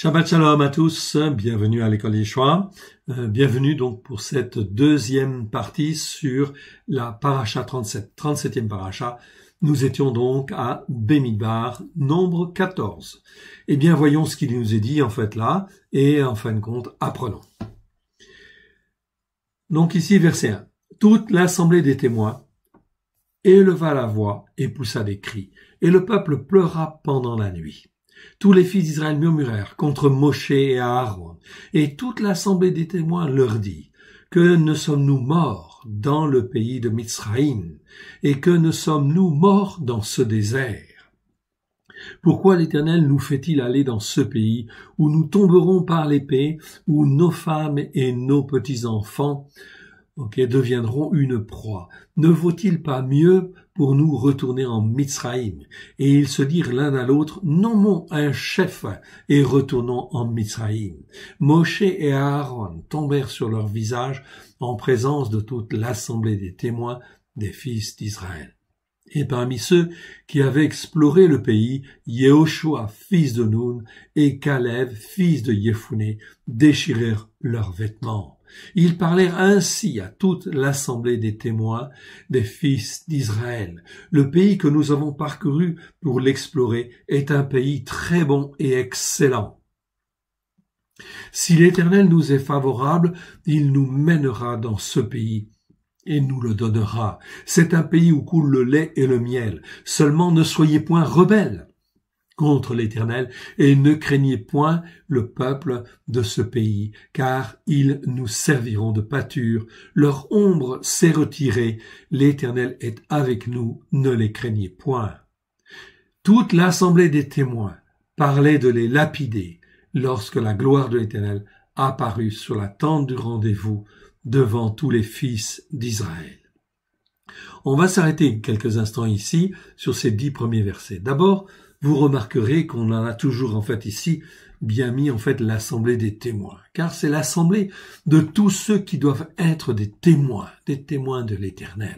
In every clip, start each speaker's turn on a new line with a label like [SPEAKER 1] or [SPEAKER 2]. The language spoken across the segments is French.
[SPEAKER 1] Shabbat Shalom à tous, bienvenue à l'école des choix, euh, bienvenue donc pour cette deuxième partie sur la paracha 37, 37e paracha. Nous étions donc à Bemidbar, nombre 14. Eh bien, voyons ce qu'il nous est dit en fait là, et en fin de compte, apprenons. Donc ici, verset 1. Toute l'assemblée des témoins éleva la voix et poussa des cris, et le peuple pleura pendant la nuit. Tous les fils d'Israël murmurèrent contre Moshe et Aaron, et toute l'assemblée des témoins leur dit, que ne sommes-nous morts dans le pays de Mitzraïm, et que ne sommes-nous morts dans ce désert? Pourquoi l'Éternel nous fait-il aller dans ce pays où nous tomberons par l'épée, où nos femmes et nos petits-enfants deviendront une proie Ne vaut-il pas mieux pour nous retourner en Mitzraïm. Et ils se dirent l'un à l'autre, nommons un chef et retournons en Mitzraïm. Moshe et Aaron tombèrent sur leurs visages en présence de toute l'assemblée des témoins des fils d'Israël. Et parmi ceux qui avaient exploré le pays, Yehoshua, fils de Nun, et Caleb, fils de Yefuné, déchirèrent leurs vêtements. Ils parlèrent ainsi à toute l'assemblée des témoins, des fils d'Israël. Le pays que nous avons parcouru pour l'explorer est un pays très bon et excellent. Si l'Éternel nous est favorable, il nous mènera dans ce pays et nous le donnera. C'est un pays où coule le lait et le miel. Seulement ne soyez point rebelles contre l'Éternel, et ne craignez point le peuple de ce pays, car ils nous serviront de pâture. Leur ombre s'est retirée, l'Éternel est avec nous, ne les craignez point. Toute l'assemblée des témoins parlait de les lapider lorsque la gloire de l'Éternel apparut sur la tente du rendez-vous devant tous les fils d'Israël. On va s'arrêter quelques instants ici sur ces dix premiers versets. D'abord, vous remarquerez qu'on en a toujours en fait ici bien mis en fait l'assemblée des témoins, car c'est l'assemblée de tous ceux qui doivent être des témoins, des témoins de l'Éternel.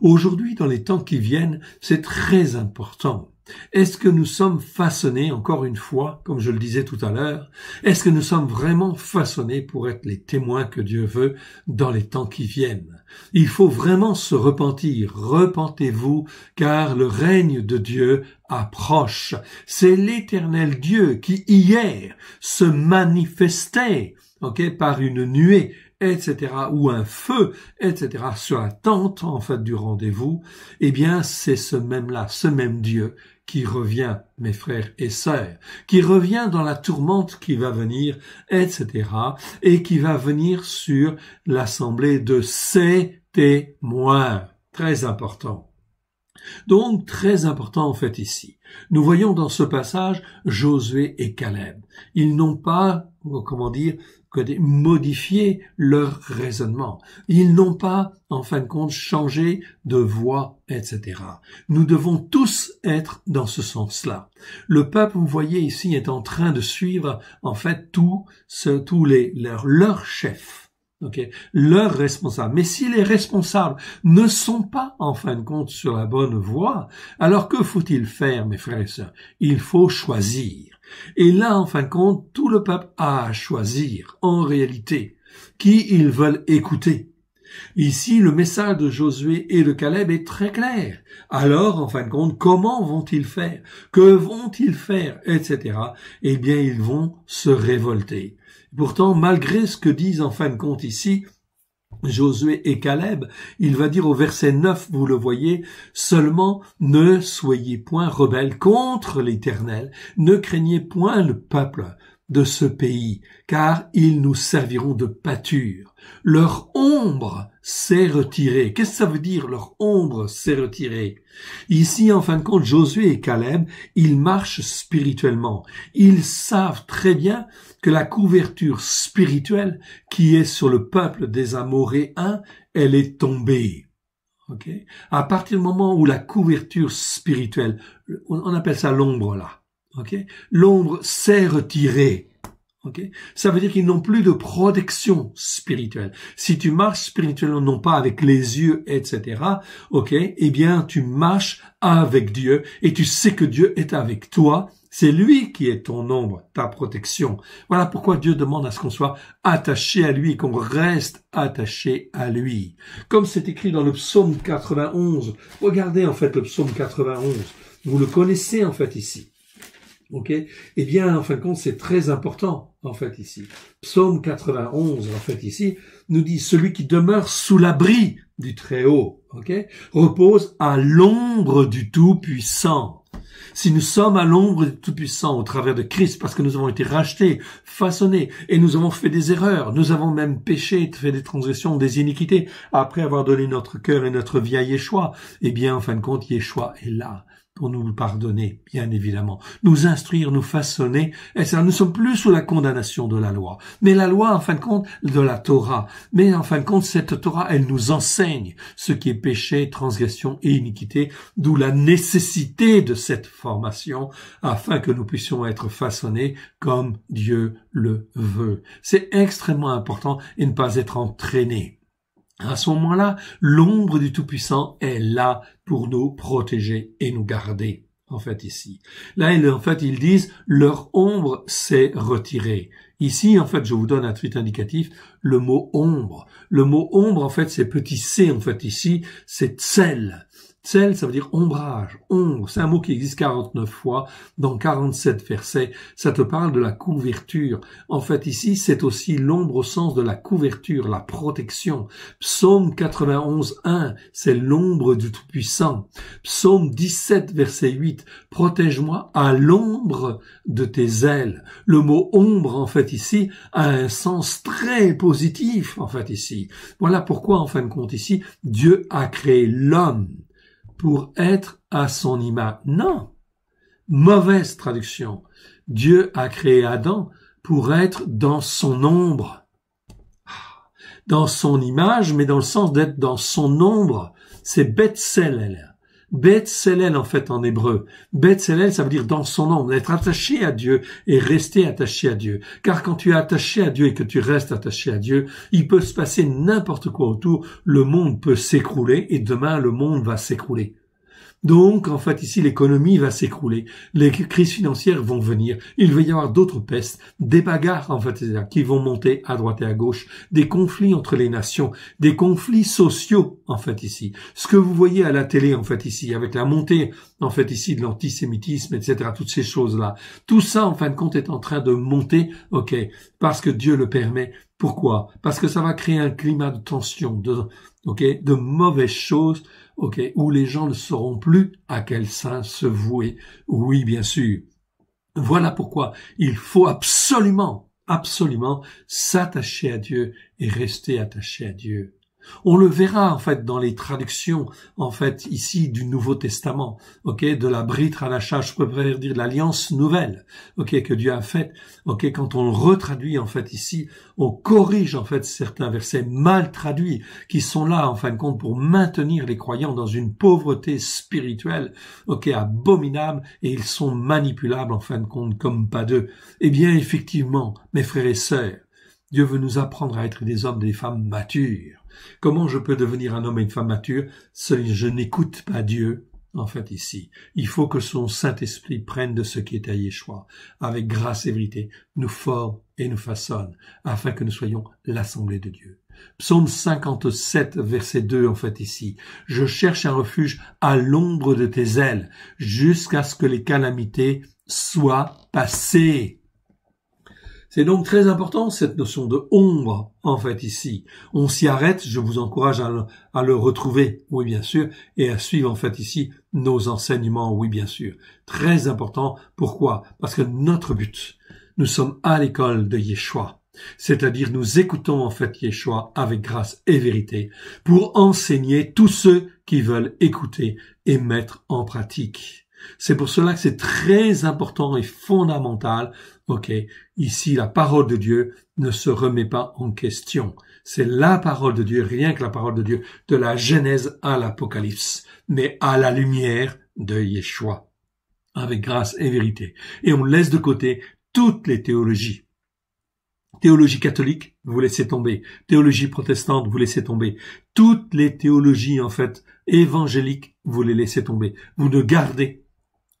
[SPEAKER 1] Aujourd'hui, dans les temps qui viennent, c'est très important. Est-ce que nous sommes façonnés, encore une fois, comme je le disais tout à l'heure, est-ce que nous sommes vraiment façonnés pour être les témoins que Dieu veut dans les temps qui viennent Il faut vraiment se repentir. Repentez-vous, car le règne de Dieu approche. C'est l'éternel Dieu qui hier se manifestait, par une nuée, etc., ou un feu, etc., sur la tente, en fait, du rendez-vous. Eh bien, c'est ce même-là, ce même Dieu qui revient, mes frères et sœurs, qui revient dans la tourmente qui va venir, etc., et qui va venir sur l'assemblée de ses témoins. Très important. Donc, très important en fait ici. Nous voyons dans ce passage Josué et Caleb. Ils n'ont pas, comment dire, modifié leur raisonnement. Ils n'ont pas, en fin de compte, changé de voie, etc. Nous devons tous être dans ce sens-là. Le peuple, vous voyez ici, est en train de suivre, en fait, tous tous les, leurs leur chefs leurs responsable. Mais si les responsables ne sont pas en fin de compte sur la bonne voie, alors que faut-il faire, mes frères et sœurs Il faut choisir. Et là, en fin de compte, tout le peuple a à choisir, en réalité, qui ils veulent écouter. Ici, le message de Josué et de Caleb est très clair. Alors, en fin de compte, comment vont-ils faire Que vont-ils faire Etc. Eh bien, ils vont se révolter. Pourtant, malgré ce que disent en fin de compte ici Josué et Caleb, il va dire au verset 9, vous le voyez, seulement ne soyez point rebelles contre l'Éternel, ne craignez point le peuple de ce pays, car ils nous serviront de pâture. Leur ombre s'est retiré. Qu'est-ce que ça veut dire Leur ombre s'est retirée. Ici, en fin de compte, Josué et Caleb, ils marchent spirituellement. Ils savent très bien que la couverture spirituelle qui est sur le peuple des Amoréens, elle est tombée. à partir du moment où la couverture spirituelle, on appelle ça l'ombre là, l'ombre s'est retirée, ça veut dire qu'ils n'ont plus de protection spirituelle. Si tu marches spirituellement, non pas avec les yeux, etc., ok, eh bien, tu marches avec Dieu et tu sais que Dieu est avec toi. C'est lui qui est ton ombre, ta protection. Voilà pourquoi Dieu demande à ce qu'on soit attaché à lui, qu'on reste attaché à lui. Comme c'est écrit dans le psaume 91. Regardez en fait le psaume 91. Vous le connaissez en fait ici. Ok Eh bien, en fin de compte, c'est très important, en fait, ici. Psaume 91, en fait, ici, nous dit, celui qui demeure sous l'abri du Très-Haut, ok Repose à l'ombre du Tout-Puissant. Si nous sommes à l'ombre du Tout-Puissant au travers de Christ, parce que nous avons été rachetés, façonnés, et nous avons fait des erreurs, nous avons même péché, fait des transgressions, des iniquités, après avoir donné notre cœur et notre vie à Yeshua, eh bien, en fin de compte, Yeshua est là pour nous pardonner, bien évidemment, nous instruire, nous façonner, et ça, nous sommes plus sous la condamnation de la loi, mais la loi, en fin de compte, de la Torah, mais en fin de compte, cette Torah, elle nous enseigne ce qui est péché, transgression et iniquité, d'où la nécessité de cette formation, afin que nous puissions être façonnés comme Dieu le veut. C'est extrêmement important et ne pas être entraînés. À ce moment-là, l'ombre du Tout-Puissant est là pour nous protéger et nous garder. En fait, ici. Là, en fait, ils disent, leur ombre s'est retirée. Ici, en fait, je vous donne un tweet indicatif, le mot ombre. Le mot ombre, en fait, c'est petit c, en fait, ici, c'est celle celle, ça veut dire ombrage, ombre. C'est un mot qui existe 49 fois dans 47 versets. Ça te parle de la couverture. En fait, ici, c'est aussi l'ombre au sens de la couverture, la protection. Psaume 91.1, c'est l'ombre du Tout-Puissant. Psaume 17, verset 8, protège-moi à l'ombre de tes ailes. Le mot ombre, en fait, ici, a un sens très positif, en fait, ici. Voilà pourquoi, en fin de compte, ici, Dieu a créé l'homme pour être à son image. Non. Mauvaise traduction. Dieu a créé Adam pour être dans son ombre. Ah. Dans son image, mais dans le sens d'être dans son ombre. C'est celle-là. Betzalel en fait en hébreu. célèle ça veut dire dans son nom, être attaché à Dieu et rester attaché à Dieu. Car quand tu es attaché à Dieu et que tu restes attaché à Dieu, il peut se passer n'importe quoi autour, le monde peut s'écrouler et demain le monde va s'écrouler. Donc, en fait, ici, l'économie va s'écrouler. Les crises financières vont venir. Il va y avoir d'autres pestes, des bagarres, en fait, qui vont monter à droite et à gauche, des conflits entre les nations, des conflits sociaux, en fait, ici. Ce que vous voyez à la télé, en fait, ici, avec la montée, en fait, ici, de l'antisémitisme, etc., toutes ces choses-là. Tout ça, en fin de compte, est en train de monter, ok, parce que Dieu le permet. Pourquoi? Parce que ça va créer un climat de tension, de, ok, de mauvaises choses, où les gens ne sauront plus à quel saint se vouer. Oui, bien sûr. Voilà pourquoi il faut absolument, absolument s'attacher à Dieu et rester attaché à Dieu. On le verra en fait dans les traductions en fait ici du Nouveau Testament, ok, de la Brite à la l'achat, je préfère dire l'alliance nouvelle, ok, que Dieu a faite, ok, quand on le retraduit en fait ici, on corrige en fait certains versets mal traduits qui sont là en fin de compte pour maintenir les croyants dans une pauvreté spirituelle, ok, abominable et ils sont manipulables en fin de compte comme pas d'eux. Eh bien effectivement, mes frères et sœurs, Dieu veut nous apprendre à être des hommes, des femmes matures Comment je peux devenir un homme et une femme mature si je n'écoute pas Dieu en fait ici. Il faut que son Saint-Esprit prenne de ce qui est à Yeshua, avec grâce et vérité, nous forme et nous façonne, afin que nous soyons l'assemblée de Dieu. Psaume 57, verset 2, en fait ici. Je cherche un refuge à l'ombre de tes ailes, jusqu'à ce que les calamités soient passées. C'est donc très important cette notion de ombre, en fait, ici. On s'y arrête, je vous encourage à le, retrouver, oui bien sûr, et à suivre, en fait, ici, nos enseignements, oui bien sûr. Très important, pourquoi Parce que notre but, nous sommes à l'école de Yeshua. C'est-à-dire nous écoutons en fait Yeshua avec grâce et vérité pour enseigner tous ceux qui veulent écouter et mettre en pratique. C'est pour cela que c'est très important et fondamental. Ok, ici la parole de Dieu ne se remet pas en question. C'est la parole de Dieu, rien que la parole de Dieu, de la Genèse à l'Apocalypse, mais à la lumière de Yeshua, avec grâce et vérité. Et on laisse de côté toutes les théologies. Théologie catholique, vous laissez tomber. Théologie protestante, vous laissez tomber. Toutes les théologies, en fait, évangéliques, vous les laissez tomber. Vous ne gardez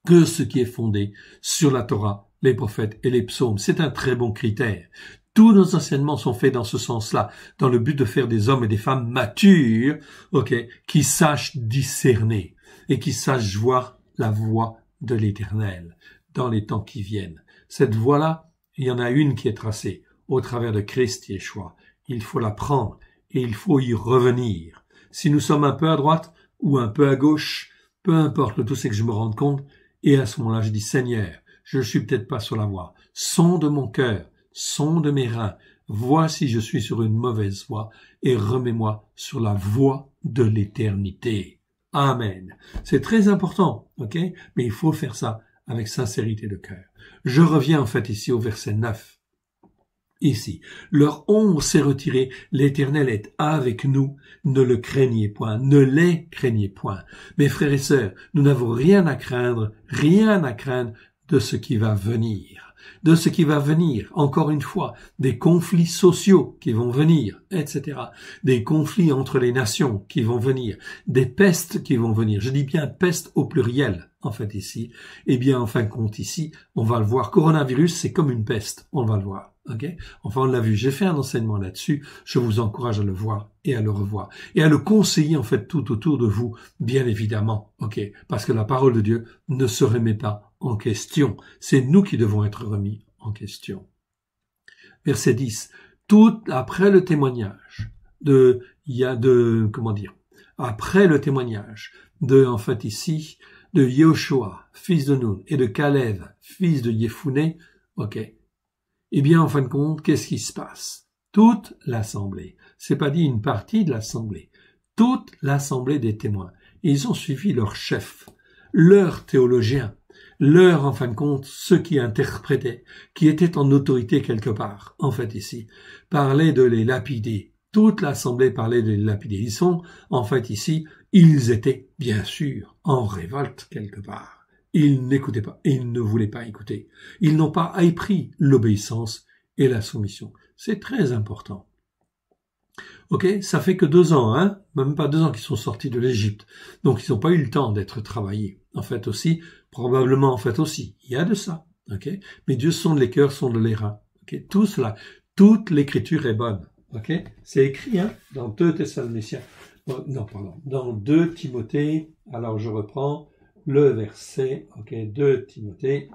[SPEAKER 1] que ce qui est fondé sur la Torah, les prophètes et les psaumes. C'est un très bon critère. Tous nos enseignements sont faits dans ce sens-là, dans le but de faire des hommes et des femmes matures, ok, qui sachent discerner et qui sachent voir la voie de l'Éternel dans les temps qui viennent. Cette voie-là, il y en a une qui est tracée au travers de Christ Yeshua. Il faut la prendre et il faut y revenir. Si nous sommes un peu à droite ou un peu à gauche, peu importe, le tout c'est que je me rende compte et à ce moment-là, je dis, Seigneur, je suis peut-être pas sur la voie. de mon cœur, de mes reins, vois si je suis sur une mauvaise voie et remets-moi sur la voie de l'éternité. Amen. C'est très important, ok? Mais il faut faire ça avec sincérité de cœur. Je reviens en fait ici au verset 9 ici. Leur ombre s'est retirée, l'Éternel est avec nous, ne le craignez point, ne les craignez point. Mes frères et sœurs, nous n'avons rien à craindre, rien à craindre de ce qui va venir, de ce qui va venir, encore une fois, des conflits sociaux qui vont venir, etc., des conflits entre les nations qui vont venir, des pestes qui vont venir, je dis bien peste au pluriel, en fait, ici, eh bien, en fin de compte, ici, on va le voir, coronavirus, c'est comme une peste, on va le voir enfin, on l'a vu. J'ai fait un enseignement là-dessus. Je vous encourage à le voir et à le revoir et à le conseiller en fait tout autour de vous, bien évidemment. Ok Parce que la parole de Dieu ne se remet pas en question. C'est nous qui devons être remis en question. Verset 10. Tout après le témoignage de, il y a de, comment dire, après le témoignage de, en fait ici, de Yehoshua, fils de Nun, et de Caleb, fils de Yefouné, ok, eh bien, en fin de compte, qu'est-ce qui se passe Toute l'Assemblée, c'est pas dit une partie de l'Assemblée, toute l'Assemblée des témoins, ils ont suivi leur chef, leur théologien, leur, en fin de compte, ceux qui interprétaient, qui étaient en autorité quelque part, en fait ici, parlaient de les lapider. Toute l'Assemblée parlait de les lapider. Ils sont, en fait ici, ils étaient, bien sûr, en révolte quelque part. Ils n'écoutaient pas et ils ne voulaient pas écouter. Ils n'ont pas appris l'obéissance et la soumission. C'est très important. Ok, ça fait que deux ans, hein, même pas deux ans qu'ils sont sortis de l'Égypte. Donc ils n'ont pas eu le temps d'être travaillés. En fait aussi, probablement en fait aussi, il y a de ça. Ok, mais Dieu sonde les cœurs, sonde les reins. Ok, tout cela, toute l'écriture est bonne. Ok, c'est écrit hein, dans 2 Thessaloniciens. non, pardon, dans 2 Timothée. Alors je reprends le verset ok, de Timothée.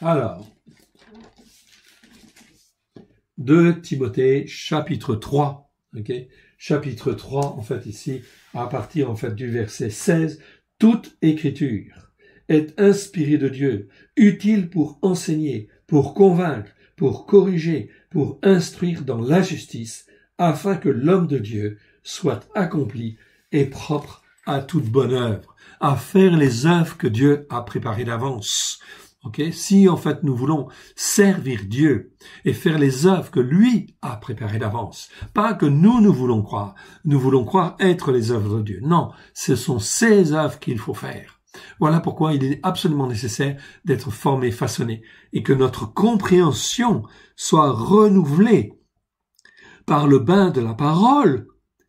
[SPEAKER 1] Alors, 2 Timothée chapitre 3, chapitre 3 en fait ici, à partir en fait du verset 16, toute écriture est inspirée de Dieu, utile pour enseigner, pour convaincre, pour corriger, pour instruire dans la justice, afin que l'homme de Dieu soit accompli et propre à toute bonne œuvre, à faire les œuvres que Dieu a préparées d'avance. Okay? Si en fait nous voulons servir Dieu et faire les œuvres que lui a préparées d'avance, pas que nous nous voulons croire, nous voulons croire être les œuvres de Dieu. Non, ce sont ces œuvres qu'il faut faire. Voilà pourquoi il est absolument nécessaire d'être formé, façonné, et que notre compréhension soit renouvelée par le bain de la parole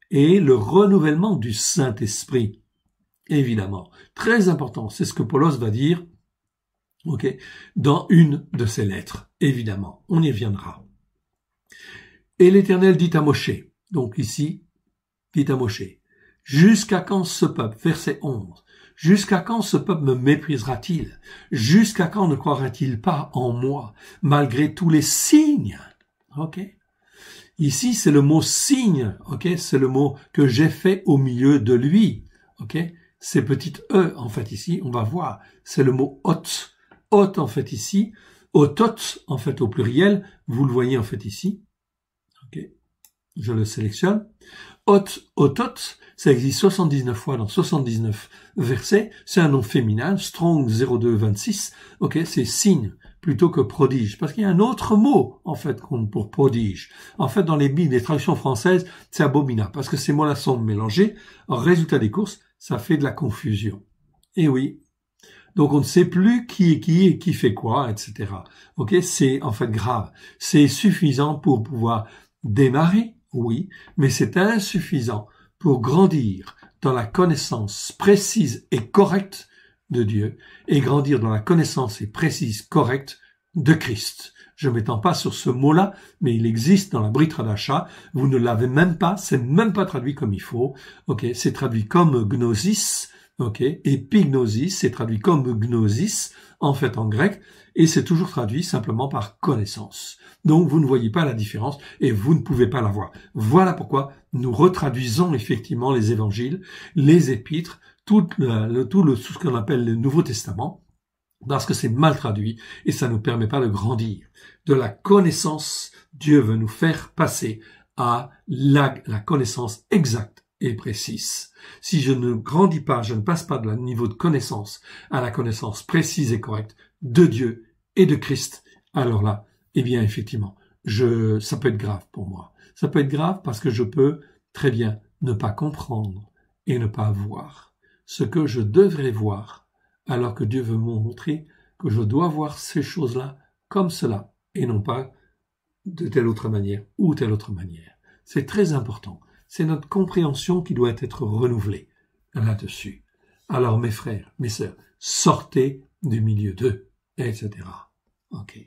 [SPEAKER 1] et le renouvellement du Saint-Esprit. Évidemment, très important, c'est ce que Paulos va dire ok, dans une de ses lettres, évidemment, on y viendra. Et l'Éternel dit à Moshe, donc ici, dit à Moshe, jusqu'à quand ce peuple, verset 11, Jusqu'à quand ce peuple me méprisera-t-il Jusqu'à quand ne croira-t-il pas en moi, malgré tous les signes Ok Ici, c'est le mot signe, C'est le mot que j'ai fait au milieu de lui, C'est petit e, en fait, ici, on va voir. C'est le mot hot. Hot, en fait, ici. Otot, en fait, au pluriel. Vous le voyez, en fait, ici. Je le sélectionne. Hot, otot, ça existe 79 fois dans 79 versets. C'est un nom féminin. Strong 0226. Ok? C'est signe plutôt que prodige. Parce qu'il y a un autre mot, en fait, pour prodige. En fait, dans les bibles, des traductions françaises, c'est abominable. Parce que ces mots-là sont mélangés. résultat des courses, ça fait de la confusion. Et eh oui. Donc on ne sait plus qui est qui et qui fait quoi, etc. Ok, c'est en fait grave. C'est suffisant pour pouvoir démarrer, oui, mais c'est insuffisant pour grandir dans la connaissance précise et correcte de Dieu et grandir dans la connaissance et précise correcte de Christ. Je m'étends pas sur ce mot-là, mais il existe dans la Brite d'achat. Vous ne l'avez même pas, c'est même pas traduit comme il faut. Ok, c'est traduit comme gnosis. Ok, épignosis, c'est traduit comme gnosis en fait en grec, et c'est toujours traduit simplement par connaissance. Donc vous ne voyez pas la différence et vous ne pouvez pas la voir. Voilà pourquoi nous retraduisons effectivement les évangiles, les épîtres, tout le, tout le, ce qu'on appelle le Nouveau Testament, parce que c'est mal traduit et ça ne nous permet pas de grandir. De la connaissance, Dieu veut nous faire passer à la, la connaissance exacte et précise. Si je ne grandis pas, je ne passe pas de la niveau de connaissance à la connaissance précise et correcte de Dieu et de Christ, alors là, eh bien effectivement, je, ça peut être grave pour moi. Ça peut être grave parce que je peux très bien ne pas comprendre et ne pas voir ce que je devrais voir, alors que Dieu veut me montrer que je dois voir ces choses-là comme cela, et non pas de telle autre manière ou telle autre manière. C'est très important. C'est notre compréhension qui doit être renouvelée là-dessus. Alors, mes frères, mes sœurs, sortez du milieu d'eux, etc. OK.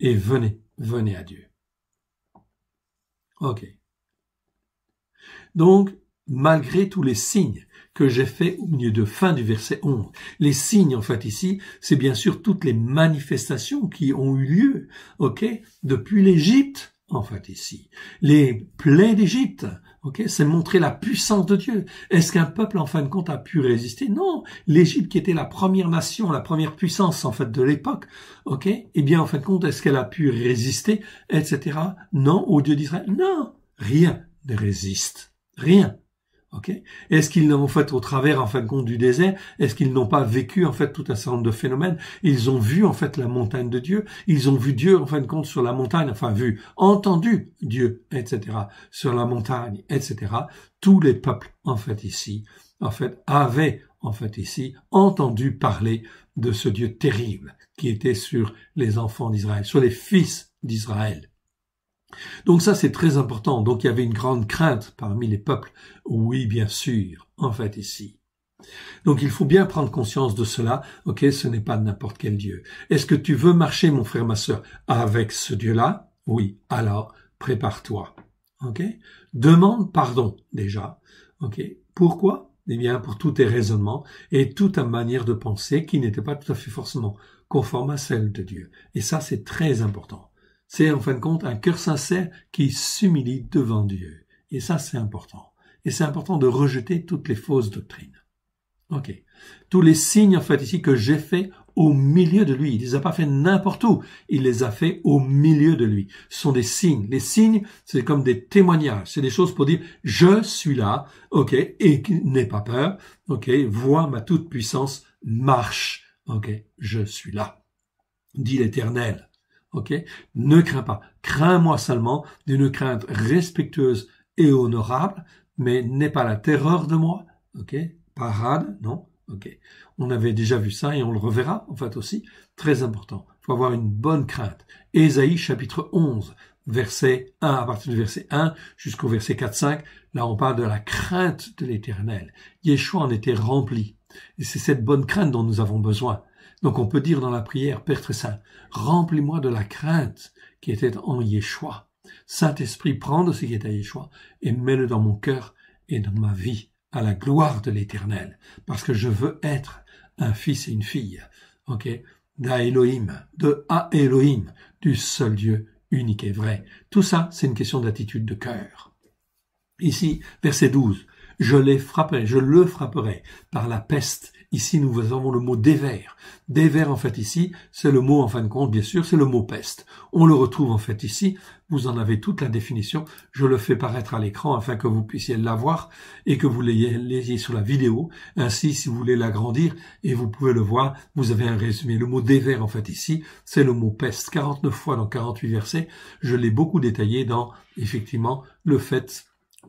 [SPEAKER 1] Et venez, venez à Dieu. OK. Donc, malgré tous les signes, que j'ai fait au milieu de fin du verset 11. Les signes, en fait, ici, c'est bien sûr toutes les manifestations qui ont eu lieu, ok, depuis l'Égypte, en fait, ici. Les plaies d'Égypte, ok, c'est montrer la puissance de Dieu. Est-ce qu'un peuple, en fin de compte, a pu résister Non. L'Égypte, qui était la première nation, la première puissance, en fait, de l'époque, ok, eh bien, en fin de compte, est-ce qu'elle a pu résister, etc. Non, au Dieu d'Israël Non, rien ne résiste. Rien. Est-ce qu'ils n'ont fait au travers en fin de compte du désert, est-ce qu'ils n'ont pas vécu en fait tout un certain nombre de phénomènes Ils ont vu en fait la montagne de Dieu, ils ont vu Dieu en fin de compte sur la montagne, enfin vu, entendu Dieu, etc. Sur la montagne, etc. Tous les peuples en fait ici, en fait avaient en fait ici entendu parler de ce Dieu terrible qui était sur les enfants d'Israël, sur les fils d'Israël. Donc ça, c'est très important. Donc il y avait une grande crainte parmi les peuples. Oui, bien sûr, en fait, ici. Donc il faut bien prendre conscience de cela. Ok, ce n'est pas n'importe quel Dieu. Est-ce que tu veux marcher, mon frère, ma sœur, avec ce Dieu-là Oui. Alors, prépare-toi. Ok Demande pardon déjà. Ok Pourquoi Eh bien, pour tous tes raisonnements et toute ta manière de penser qui n'était pas tout à fait forcément conforme à celle de Dieu. Et ça, c'est très important. C'est en fin de compte un cœur sincère qui s'humilie devant Dieu. Et ça, c'est important. Et c'est important de rejeter toutes les fausses doctrines. Ok. Tous les signes, en fait, ici, que j'ai fait au milieu de lui. Il les a pas fait n'importe où. Il les a fait au milieu de lui. Ce sont des signes. Les signes, c'est comme des témoignages. C'est des choses pour dire, je suis là. Ok. Et n'aie pas peur. Ok. Vois ma toute puissance. Marche. Ok. Je suis là. Dit l'éternel. Ok Ne crains pas. Crains-moi seulement d'une crainte respectueuse et honorable, mais n'aie pas la terreur de moi. Ok Parade, non Ok. On avait déjà vu ça et on le reverra en fait aussi. Très important. Il faut avoir une bonne crainte. Ésaïe chapitre 11, verset 1, à partir du verset 1 jusqu'au verset 4-5, là on parle de la crainte de l'Éternel. Yeshua en était rempli. Et c'est cette bonne crainte dont nous avons besoin. Donc on peut dire dans la prière, Père très saint, remplis-moi de la crainte qui était en Yeshua. Saint-Esprit, prends de ce qui est à Yeshua et mets-le dans mon cœur et dans ma vie à la gloire de l'éternel. Parce que je veux être un fils et une fille. Ok? de A Elohim, du seul Dieu unique et vrai. Tout ça, c'est une question d'attitude de cœur. Ici, verset 12. Je les frapperai, je le frapperai par la peste Ici, nous avons le mot dévers. Dévers, en fait, ici, c'est le mot, en fin de compte, bien sûr, c'est le mot peste. On le retrouve, en fait, ici. Vous en avez toute la définition. Je le fais paraître à l'écran afin que vous puissiez l'avoir et que vous l'ayez sur la vidéo. Ainsi, si vous voulez l'agrandir, et vous pouvez le voir, vous avez un résumé. Le mot dévers, en fait, ici, c'est le mot peste. 49 fois dans 48 versets. Je l'ai beaucoup détaillé dans, effectivement, le fait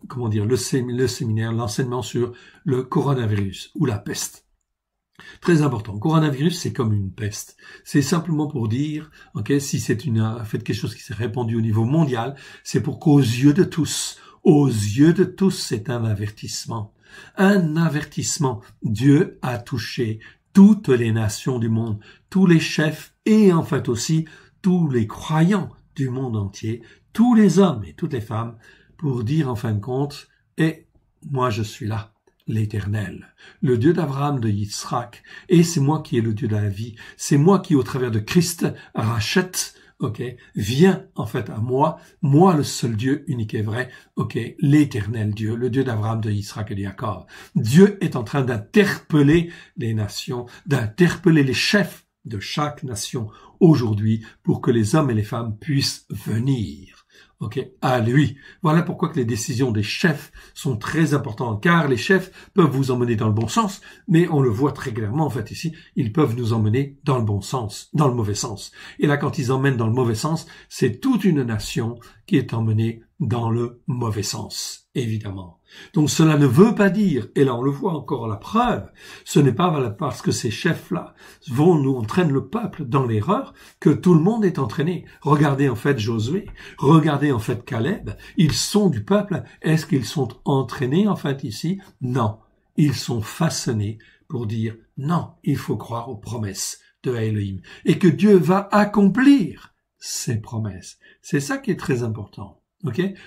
[SPEAKER 1] comment dire, le, séminaire, l'enseignement sur le coronavirus ou la peste. Très important. Coronavirus, c'est comme une peste. C'est simplement pour dire, ok, si c'est une, euh, fait, quelque chose qui s'est répandu au niveau mondial, c'est pour qu'aux yeux de tous, aux yeux de tous, c'est un avertissement. Un avertissement. Dieu a touché toutes les nations du monde, tous les chefs et en fait aussi tous les croyants du monde entier, tous les hommes et toutes les femmes, pour dire en fin de compte, et eh, moi je suis là l'Éternel, le Dieu d'Abraham, de Yitzhak, et c'est moi qui est le Dieu de la vie, c'est moi qui, au travers de Christ, rachète, ok, viens en fait à moi, moi le seul Dieu unique et vrai, ok, l'Éternel Dieu, le Dieu d'Abraham, de Yitzhak et de Dieu est en train d'interpeller les nations, d'interpeller les chefs de chaque nation aujourd'hui pour que les hommes et les femmes puissent venir Ok, à lui. Voilà pourquoi que les décisions des chefs sont très importantes, car les chefs peuvent vous emmener dans le bon sens, mais on le voit très clairement en fait ici, ils peuvent nous emmener dans le bon sens, dans le mauvais sens. Et là, quand ils emmènent dans le mauvais sens, c'est toute une nation qui est emmenée dans le mauvais sens, évidemment. Donc cela ne veut pas dire, et là on le voit encore à la preuve, ce n'est pas parce que ces chefs-là vont nous entraîner le peuple dans l'erreur que tout le monde est entraîné. Regardez en fait Josué, regardez en fait Caleb, ils sont du peuple. Est-ce qu'ils sont entraînés en fait ici Non, ils sont façonnés pour dire non, il faut croire aux promesses de Elohim et que Dieu va accomplir ses promesses. C'est ça qui est très important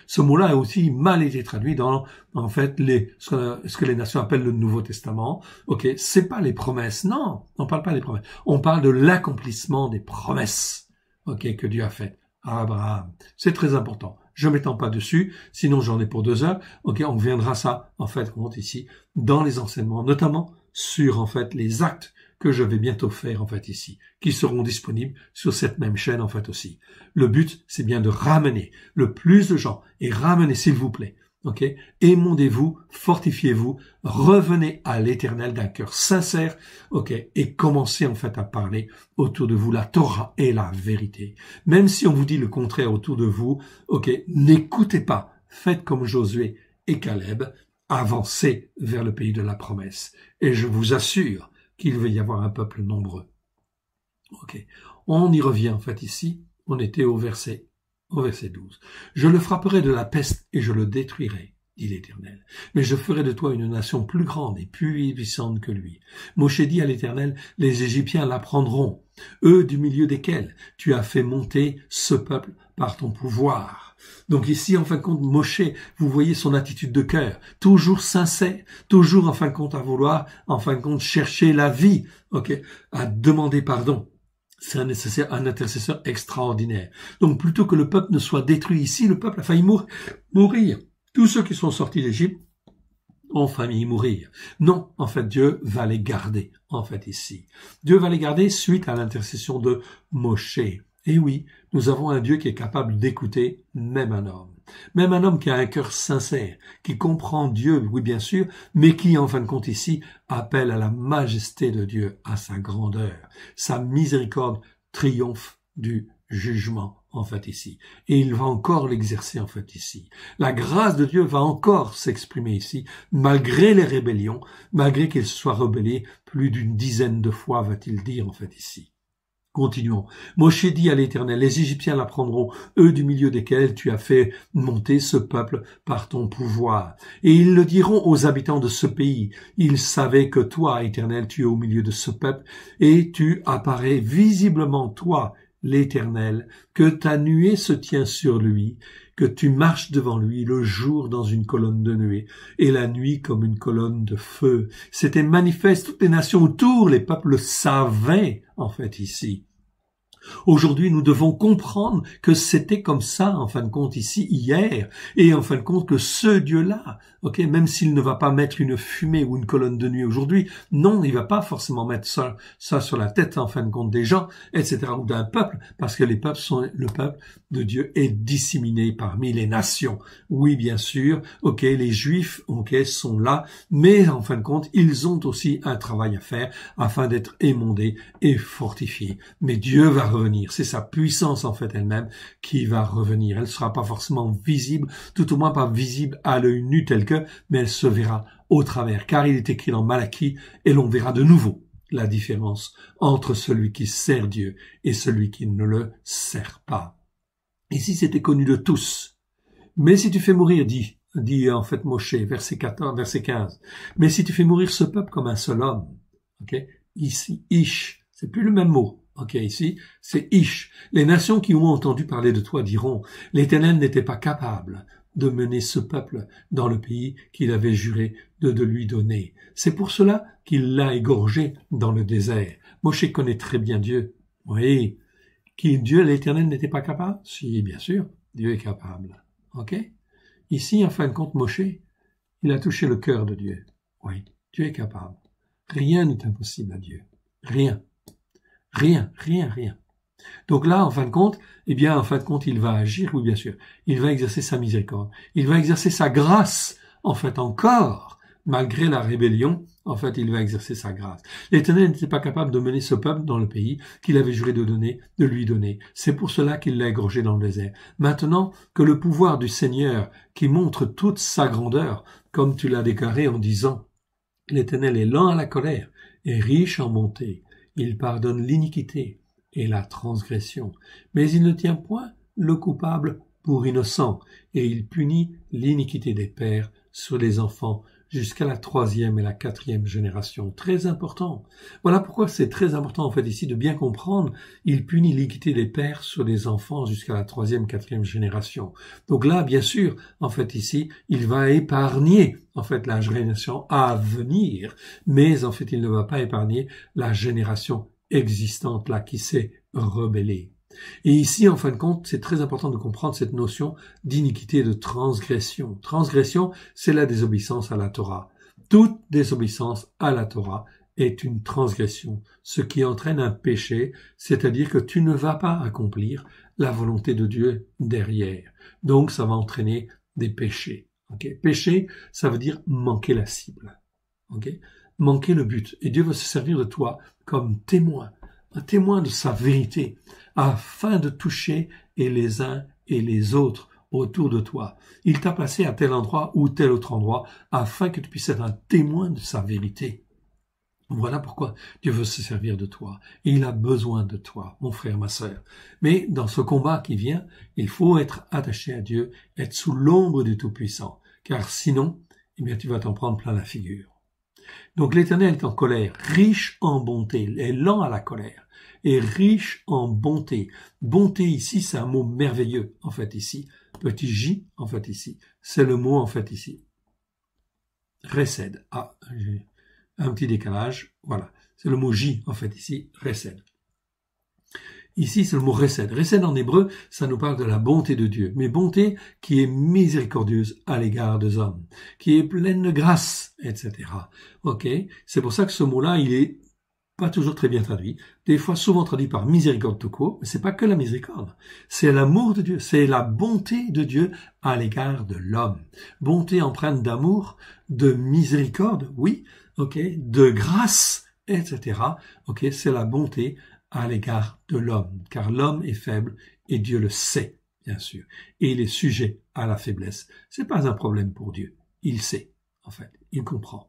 [SPEAKER 1] ce mot-là a aussi mal été traduit dans, en fait, les, ce, que, les nations appellent le Nouveau Testament. Ok, c'est pas les promesses, non, on parle pas des promesses. On parle de l'accomplissement des promesses, ok, que Dieu a fait à Abraham. C'est très important. Je m'étends pas dessus, sinon j'en ai pour deux heures. Ok, on viendra ça en fait compte ici dans les enseignements, notamment sur en fait les actes que je vais bientôt faire en fait ici, qui seront disponibles sur cette même chaîne en fait aussi. Le but, c'est bien de ramener le plus de gens et ramener, s'il vous plaît, ok, émondez-vous, fortifiez-vous, revenez à l'Éternel d'un cœur sincère, ok, et commencez en fait à parler autour de vous la Torah et la vérité. Même si on vous dit le contraire autour de vous, ok, n'écoutez pas, faites comme Josué et Caleb, avancez vers le pays de la promesse. Et je vous assure qu'il veuille y avoir un peuple nombreux. Ok, On y revient en fait ici, on était au verset, au verset 12. Je le frapperai de la peste et je le détruirai, dit l'Éternel. Mais je ferai de toi une nation plus grande et plus puissante que lui. Moshe dit à l'Éternel, les Égyptiens l'apprendront, eux du milieu desquels tu as fait monter ce peuple par ton pouvoir. Donc ici, en fin de compte, Moshe, vous voyez son attitude de cœur, toujours sincère, toujours en fin de compte à vouloir, en fin de compte, chercher la vie, ok, à demander pardon. C'est un, un, intercesseur extraordinaire. Donc plutôt que le peuple ne soit détruit ici, le peuple a failli mourir. Tous ceux qui sont sortis d'Égypte ont failli mourir. Non, en fait, Dieu va les garder, en fait, ici. Dieu va les garder suite à l'intercession de Moshe. Et eh oui, nous avons un Dieu qui est capable d'écouter même un homme. Même un homme qui a un cœur sincère, qui comprend Dieu, oui bien sûr, mais qui, en fin de compte ici, appelle à la majesté de Dieu, à sa grandeur. Sa miséricorde triomphe du jugement, en fait, ici. Et il va encore l'exercer, en fait, ici. La grâce de Dieu va encore s'exprimer ici, malgré les rébellions, malgré qu'il soit rebellé plus d'une dizaine de fois, va-t-il dire, en fait, ici. Continuons. Moshe dit à l'Éternel, les Égyptiens l'apprendront, eux du milieu desquels tu as fait monter ce peuple par ton pouvoir. Et ils le diront aux habitants de ce pays. Ils savaient que toi, Éternel, tu es au milieu de ce peuple, et tu apparais visiblement, toi, l'Éternel, que ta nuée se tient sur lui, que tu marches devant lui le jour dans une colonne de nuée, et la nuit comme une colonne de feu. C'était manifeste, toutes les nations autour, les peuples savaient, en fait, ici. Aujourd'hui, nous devons comprendre que c'était comme ça, en fin de compte, ici, hier, et en fin de compte, que ce Dieu-là ok, même s'il ne va pas mettre une fumée ou une colonne de nuit aujourd'hui, non, il va pas forcément mettre ça, ça sur la tête en fin de compte des gens, etc. ou d'un peuple, parce que les peuples sont le peuple de Dieu est disséminé parmi les nations. Oui, bien sûr, ok, les Juifs, ok, sont là, mais en fin de compte, ils ont aussi un travail à faire afin d'être émondés et fortifiés. Mais Dieu va revenir, c'est sa puissance en fait elle-même qui va revenir. Elle ne sera pas forcément visible, tout au moins pas visible à l'œil nu tel mais elle se verra au travers, car il est écrit dans Malachie, et l'on verra de nouveau la différence entre celui qui sert Dieu et celui qui ne le sert pas. Ici, c'était connu de tous. Mais si tu fais mourir, dit, dit en fait Moshe, verset 14, verset 15, mais si tu fais mourir ce peuple comme un seul homme, ok, ici, ish, c'est plus le même mot, ok, ici, c'est ish. Les nations qui ont entendu parler de toi diront, l'éternel n'était pas capable de mener ce peuple dans le pays qu'il avait juré de, lui donner. C'est pour cela qu'il l'a égorgé dans le désert. Moshe connaît très bien Dieu. Oui. Qui Dieu, l'Éternel, n'était pas capable Si, bien sûr, Dieu est capable. OK Ici, en fin de compte, Moshe, il a touché le cœur de Dieu. Oui, Dieu est capable. Rien n'est impossible à Dieu. Rien. Rien, rien, rien. Donc là, en fin de compte, eh bien, en fin de compte, il va agir, oui, bien sûr. Il va exercer sa miséricorde. Il va exercer sa grâce, en fait, encore, malgré la rébellion. En fait, il va exercer sa grâce. L'Éternel n'était pas capable de mener ce peuple dans le pays qu'il avait juré de donner, de lui donner. C'est pour cela qu'il l'a égorgé dans le désert. Maintenant que le pouvoir du Seigneur, qui montre toute sa grandeur, comme tu l'as déclaré en disant, l'Éternel est lent à la colère et riche en bonté. Il pardonne l'iniquité et la transgression. Mais il ne tient point le coupable pour innocent, et il punit l'iniquité des pères sur les enfants jusqu'à la troisième et la quatrième génération. Très important. Voilà pourquoi c'est très important en fait ici de bien comprendre. Il punit l'iniquité des pères sur les enfants jusqu'à la troisième, quatrième génération. Donc là, bien sûr, en fait ici, il va épargner en fait la génération à venir, mais en fait il ne va pas épargner la génération existante là qui s'est rebellée. Et ici, en fin de compte, c'est très important de comprendre cette notion d'iniquité, de transgression. Transgression, c'est la désobéissance à la Torah. Toute désobéissance à la Torah est une transgression, ce qui entraîne un péché, c'est-à-dire que tu ne vas pas accomplir la volonté de Dieu derrière. Donc, ça va entraîner des péchés. Okay? Péché, ça veut dire manquer la cible manquer le but. Et Dieu veut se servir de toi comme témoin, un témoin de sa vérité, afin de toucher et les uns et les autres autour de toi. Il t'a placé à tel endroit ou tel autre endroit, afin que tu puisses être un témoin de sa vérité. Voilà pourquoi Dieu veut se servir de toi. Et il a besoin de toi, mon frère, ma sœur. Mais dans ce combat qui vient, il faut être attaché à Dieu, être sous l'ombre du Tout-Puissant, car sinon, eh bien, tu vas t'en prendre plein la figure. Donc l'Éternel est en colère, riche en bonté, est lent à la colère et riche en bonté. Bonté ici, c'est un mot merveilleux en fait ici, petit j en fait ici, c'est le mot en fait ici. Récède. Ah, un petit décalage, voilà. C'est le mot j en fait ici, récède. Ici, c'est le mot recède. Recède en hébreu, ça nous parle de la bonté de Dieu, mais bonté qui est miséricordieuse à l'égard des hommes, qui est pleine de grâce, etc. Ok C'est pour ça que ce mot-là, il est pas toujours très bien traduit, des fois souvent traduit par miséricorde tout court, mais c'est pas que la miséricorde, c'est l'amour de Dieu, c'est la bonté de Dieu à l'égard de l'homme. Bonté empreinte d'amour, de miséricorde, oui, ok, de grâce, etc. Ok, c'est la bonté à l'égard de l'homme, car l'homme est faible et Dieu le sait, bien sûr, et il est sujet à la faiblesse. C'est pas un problème pour Dieu. Il sait, en fait, il comprend.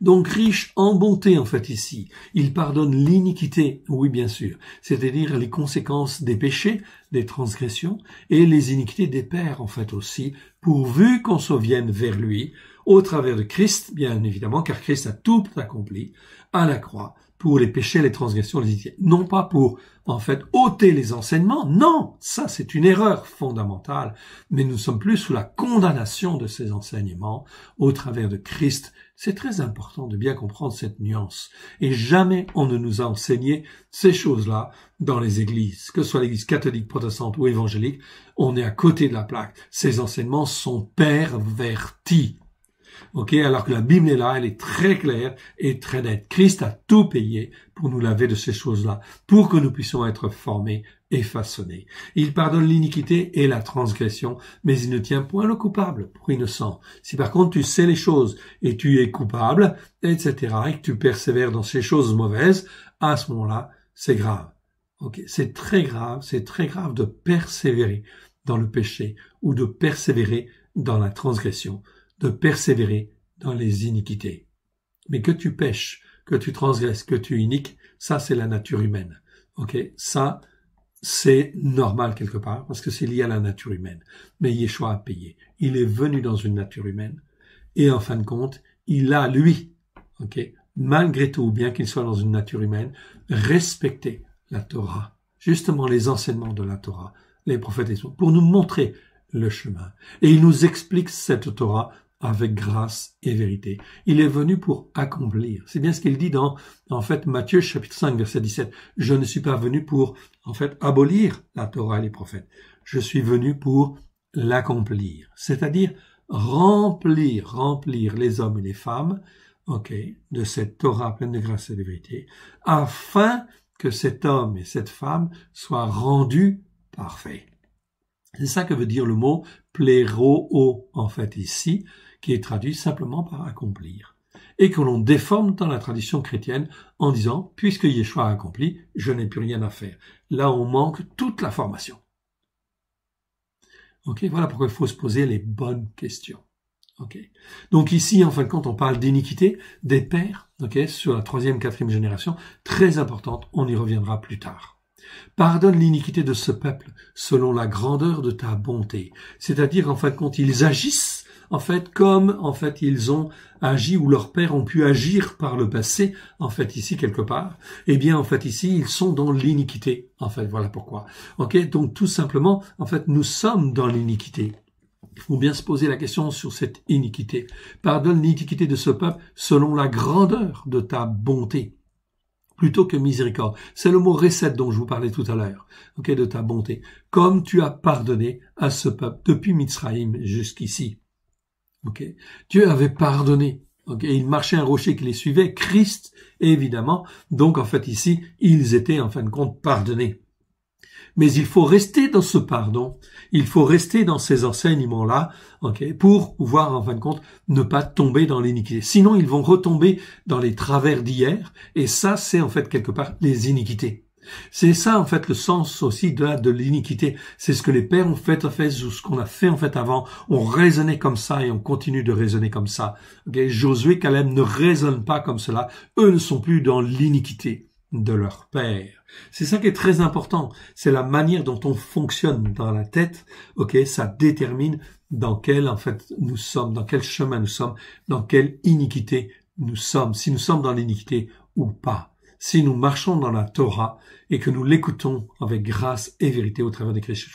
[SPEAKER 1] Donc riche en bonté, en fait, ici. Il pardonne l'iniquité, oui, bien sûr, c'est-à-dire les conséquences des péchés, des transgressions, et les iniquités des pères, en fait, aussi, pourvu qu'on se vienne vers lui, au travers de Christ, bien évidemment, car Christ a tout accompli, à la croix, pour les péchés, les transgressions, les Non pas pour, en fait, ôter les enseignements. Non, ça c'est une erreur fondamentale. Mais nous sommes plus sous la condamnation de ces enseignements au travers de Christ. C'est très important de bien comprendre cette nuance. Et jamais on ne nous a enseigné ces choses-là dans les églises, que ce soit l'église catholique, protestante ou évangélique. On est à côté de la plaque. Ces enseignements sont pervertis. Ok, alors que la Bible est là, elle est très claire et très nette. Christ a tout payé pour nous laver de ces choses-là, pour que nous puissions être formés et façonnés. Il pardonne l'iniquité et la transgression, mais il ne tient point le coupable pour innocent. Si par contre tu sais les choses et tu es coupable, etc., et que tu persévères dans ces choses mauvaises, à ce moment-là, c'est grave. Ok, c'est très grave, c'est très grave de persévérer dans le péché ou de persévérer dans la transgression de persévérer dans les iniquités. Mais que tu pèches, que tu transgresses, que tu iniques, ça c'est la nature humaine. Ok, ça c'est normal quelque part parce que c'est lié à la nature humaine. Mais Yeshua a payer Il est venu dans une nature humaine et en fin de compte, il a lui, ok, malgré tout, bien qu'il soit dans une nature humaine, respecté la Torah, justement les enseignements de la Torah, les prophètes pour nous montrer le chemin. Et il nous explique cette Torah avec grâce et vérité. Il est venu pour accomplir. C'est bien ce qu'il dit dans, en fait, Matthieu chapitre 5 verset 17. Je ne suis pas venu pour, en fait, abolir la Torah et les prophètes. Je suis venu pour l'accomplir. C'est-à-dire remplir, remplir les hommes et les femmes, ok, de cette Torah pleine de grâce et de vérité, afin que cet homme et cette femme soient rendus parfaits. C'est ça que veut dire le mot pléroo en fait ici qui est traduit simplement par accomplir, et que l'on déforme dans la tradition chrétienne en disant, puisque Yeshua a accompli, je n'ai plus rien à faire. Là, on manque toute la formation. Ok, voilà pourquoi il faut se poser les bonnes questions. Ok, donc ici, en fin de compte, on parle d'iniquité des pères, ok, sur la troisième, quatrième génération, très importante. On y reviendra plus tard. Pardonne l'iniquité de ce peuple selon la grandeur de ta bonté. C'est-à-dire, en fin de compte, ils agissent en fait, comme en fait ils ont agi ou leurs pères ont pu agir par le passé, en fait ici quelque part, eh bien en fait ici ils sont dans l'iniquité. En fait, voilà pourquoi. Ok, donc tout simplement, en fait, nous sommes dans l'iniquité. Il faut bien se poser la question sur cette iniquité. Pardonne l'iniquité de ce peuple selon la grandeur de ta bonté plutôt que miséricorde. C'est le mot recette dont je vous parlais tout à l'heure, de ta bonté. Comme tu as pardonné à ce peuple depuis Mitzraïm jusqu'ici. Dieu avait pardonné. Il marchait un rocher qui les suivait, Christ, évidemment. Donc, en fait, ici, ils étaient, en fin de compte, pardonnés. Mais il faut rester dans ce pardon. Il faut rester dans ces enseignements-là, pour pouvoir, en fin de compte, ne pas tomber dans l'iniquité. Sinon, ils vont retomber dans les travers d'hier. Et ça, c'est, en fait, quelque part, les iniquités. C'est ça en fait le sens aussi de, de l'iniquité. C'est ce que les pères ont fait en fait, ou ce qu'on a fait en fait avant. On raisonnait comme ça et on continue de raisonner comme ça. Okay? Josué, Caleb ne raisonnent pas comme cela. Eux ne sont plus dans l'iniquité de leur père. C'est ça qui est très important. C'est la manière dont on fonctionne dans la tête. Ok, ça détermine dans quel en fait nous sommes, dans quel chemin nous sommes, dans quelle iniquité nous sommes. Si nous sommes dans l'iniquité ou pas si nous marchons dans la Torah et que nous l'écoutons avec grâce et vérité au travers de Christ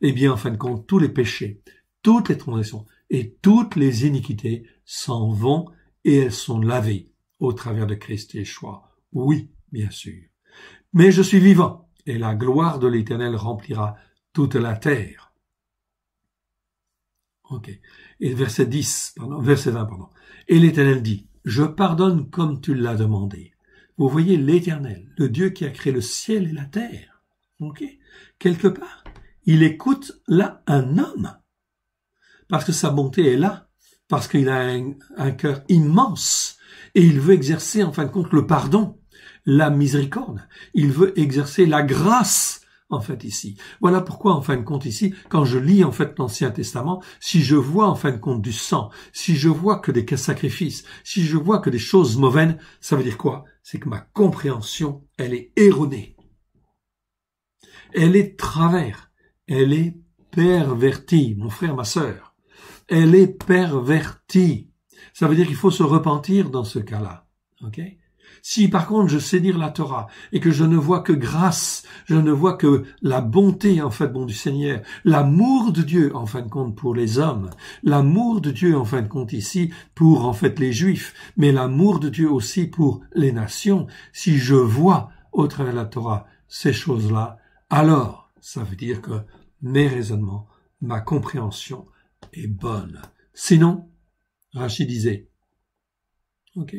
[SPEAKER 1] eh bien, en fin de compte, tous les péchés, toutes les transgressions et toutes les iniquités s'en vont et elles sont lavées au travers de Christ Yeshua. Oui, bien sûr. Mais je suis vivant et la gloire de l'Éternel remplira toute la terre. Ok. Et verset 10, pardon, verset 20, pardon. Et l'Éternel dit, je pardonne comme tu l'as demandé. Vous voyez l'Éternel, le Dieu qui a créé le ciel et la terre. Ok? Quelque part, il écoute là un homme, parce que sa bonté est là, parce qu'il a un, un cœur immense, et il veut exercer en fin de compte le pardon, la miséricorde, il veut exercer la grâce en fait ici. Voilà pourquoi en fin de compte ici, quand je lis en fait l'Ancien Testament, si je vois en fin de compte du sang, si je vois que des sacrifices, si je vois que des choses mauvaises, ça veut dire quoi C'est que ma compréhension, elle est erronée. Elle est travers, elle est pervertie, mon frère, ma sœur. Elle est pervertie. Ça veut dire qu'il faut se repentir dans ce cas-là. ok si par contre je sais lire la Torah et que je ne vois que grâce, je ne vois que la bonté en fait bon du Seigneur, l'amour de Dieu en fin de compte pour les hommes, l'amour de Dieu en fin de compte ici pour en fait les Juifs, mais l'amour de Dieu aussi pour les nations. Si je vois au travers de la Torah ces choses-là, alors ça veut dire que mes raisonnements, ma compréhension est bonne. Sinon, Rachid disait, ok,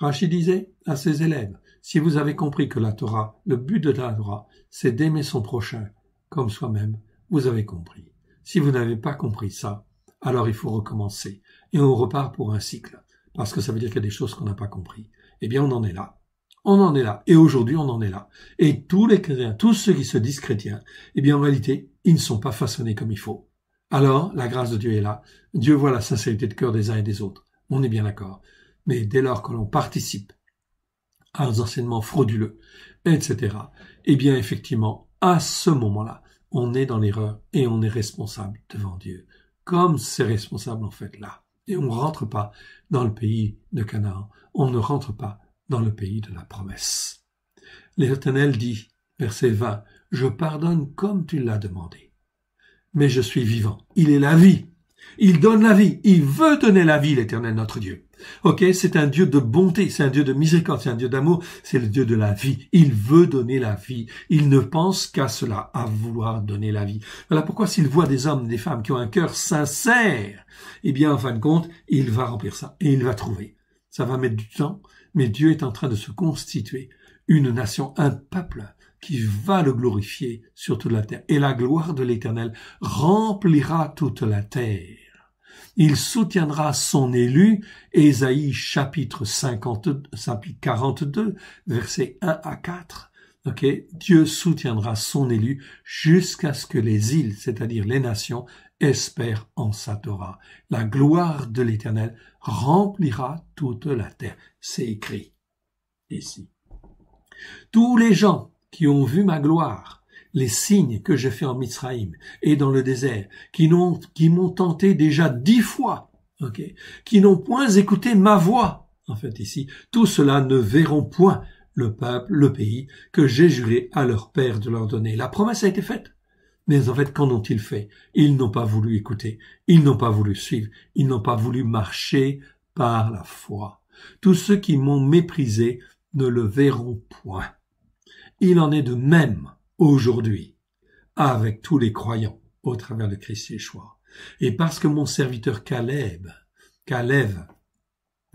[SPEAKER 1] Rachid disait à ses élèves, si vous avez compris que la Torah, le but de la Torah, c'est d'aimer son prochain comme soi-même, vous avez compris. Si vous n'avez pas compris ça, alors il faut recommencer. Et on repart pour un cycle. Parce que ça veut dire qu'il y a des choses qu'on n'a pas compris. Eh bien, on en est là. On en est là. Et aujourd'hui, on en est là. Et tous les chrétiens, tous ceux qui se disent chrétiens, eh bien, en réalité, ils ne sont pas façonnés comme il faut. Alors, la grâce de Dieu est là. Dieu voit la sincérité de cœur des uns et des autres. On est bien d'accord mais dès lors que l'on participe à un enseignement frauduleux, etc., eh bien effectivement, à ce moment-là, on est dans l'erreur et on est responsable devant Dieu, comme c'est responsable en fait là. Et on ne rentre pas dans le pays de Canaan, on ne rentre pas dans le pays de la promesse. L'Éternel dit, verset 20, Je pardonne comme tu l'as demandé, mais je suis vivant, il est la vie, il donne la vie, il veut donner la vie, l'Éternel notre Dieu. Ok, c'est un Dieu de bonté, c'est un Dieu de miséricorde, c'est un Dieu d'amour, c'est le Dieu de la vie. Il veut donner la vie. Il ne pense qu'à cela, à vouloir donner la vie. Voilà pourquoi s'il voit des hommes, des femmes qui ont un cœur sincère, eh bien, en fin de compte, il va remplir ça et il va trouver. Ça va mettre du temps, mais Dieu est en train de se constituer une nation, un peuple qui va le glorifier sur toute la terre. Et la gloire de l'Éternel remplira toute la terre il soutiendra son élu, Ésaïe chapitre 50, 42, versets 1 à 4. ok Dieu soutiendra son élu jusqu'à ce que les îles, c'est-à-dire les nations, espèrent en sa Torah. La gloire de l'Éternel remplira toute la terre. C'est écrit ici. Tous les gens qui ont vu ma gloire, les signes que j'ai faits en Mitzraïm et dans le désert, qui m'ont tenté déjà dix fois, qui n'ont point écouté ma voix, en fait ici, tout cela ne verront point le peuple, le pays que j'ai juré à leur père de leur donner. La promesse a été faite. Mais en fait, qu'en ont-ils fait Ils n'ont pas voulu écouter, ils n'ont pas voulu suivre, ils n'ont pas voulu marcher par la foi. Tous ceux qui m'ont méprisé ne le verront point. Il en est de même aujourd'hui, avec tous les croyants au travers de Christ Yeshua. Et parce que mon serviteur Caleb, Caleb,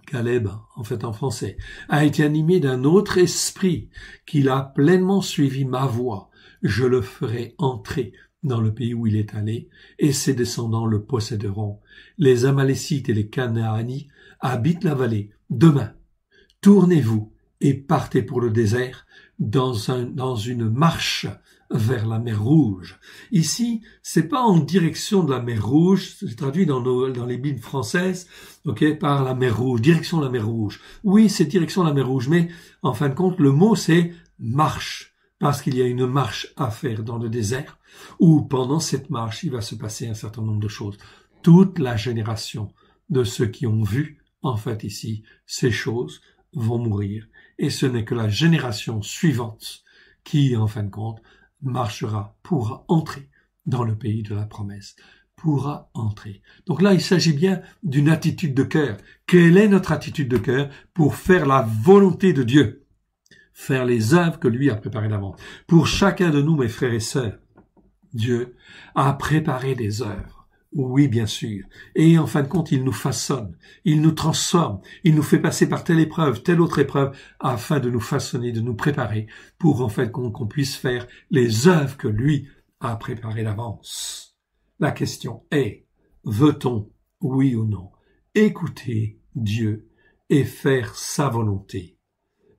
[SPEAKER 1] Caleb, en fait en français, a été animé d'un autre esprit, qu'il a pleinement suivi ma voie, je le ferai entrer dans le pays où il est allé, et ses descendants le posséderont. Les Amalécites et les Canaanites habitent la vallée. Demain, tournez-vous et partez pour le désert, dans, un, dans une marche vers la mer Rouge. Ici, c'est pas en direction de la mer Rouge, c'est traduit dans, dans les Bibles françaises, ok, par la mer Rouge, direction de la mer Rouge. Oui, c'est direction de la mer Rouge, mais en fin de compte, le mot c'est marche, parce qu'il y a une marche à faire dans le désert, où pendant cette marche, il va se passer un certain nombre de choses. Toute la génération de ceux qui ont vu, en fait, ici, ces choses vont mourir et ce n'est que la génération suivante qui, en fin de compte, marchera, pourra entrer dans le pays de la promesse, pourra entrer. Donc là, il s'agit bien d'une attitude de cœur. Quelle est notre attitude de cœur pour faire la volonté de Dieu, faire les œuvres que lui a préparées d'avant Pour chacun de nous, mes frères et sœurs, Dieu a préparé des œuvres oui, bien sûr. Et en fin de compte, il nous façonne, il nous transforme, il nous fait passer par telle épreuve, telle autre épreuve, afin de nous façonner, de nous préparer, pour en fait qu'on puisse faire les œuvres que lui a préparées d'avance. La question est, veut-on, oui ou non, écouter Dieu et faire sa volonté,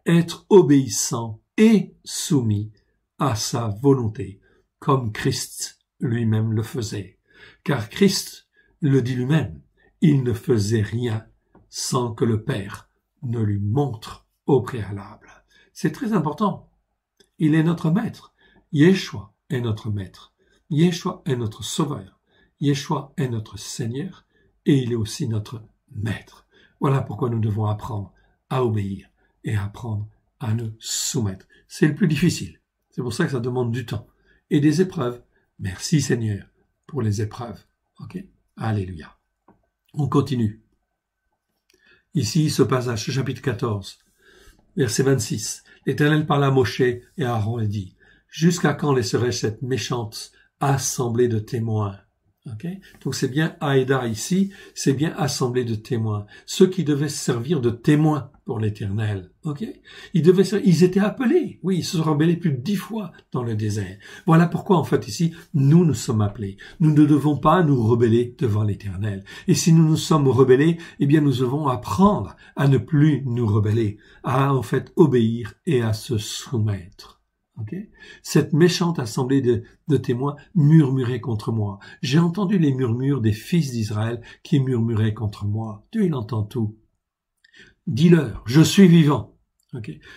[SPEAKER 1] être obéissant et soumis à sa volonté, comme Christ lui-même le faisait car Christ le dit lui-même, il ne faisait rien sans que le Père ne lui montre au préalable. C'est très important. Il est notre maître. Yeshua est notre maître. Yeshua est notre sauveur. Yeshua est notre Seigneur et il est aussi notre maître. Voilà pourquoi nous devons apprendre à obéir et apprendre à nous soumettre. C'est le plus difficile. C'est pour ça que ça demande du temps et des épreuves. Merci Seigneur pour les épreuves. Ok Alléluia. On continue. Ici, ce passage, chapitre 14, verset 26. L'Éternel parla à Moshe et à Aaron et dit, Jusqu'à quand laisserai-je cette méchante assemblée de témoins donc c'est bien Aïda ici, c'est bien assemblée de témoins. Ceux qui devaient servir de témoins pour l'Éternel. ils, ils étaient appelés, oui, ils se sont rebellés plus de dix fois dans le désert. Voilà pourquoi en fait ici, nous nous sommes appelés. Nous ne devons pas nous rebeller devant l'Éternel. Et si nous nous sommes rebellés, eh bien nous devons apprendre à ne plus nous rebeller, à en fait obéir et à se soumettre. Cette méchante assemblée de, témoins murmurait contre moi. J'ai entendu les murmures des fils d'Israël qui murmuraient contre moi. Dieu il entend tout. Dis-leur, je suis vivant.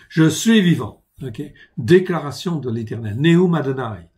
[SPEAKER 1] Je suis vivant. Déclaration de l'Éternel. Neumadonai.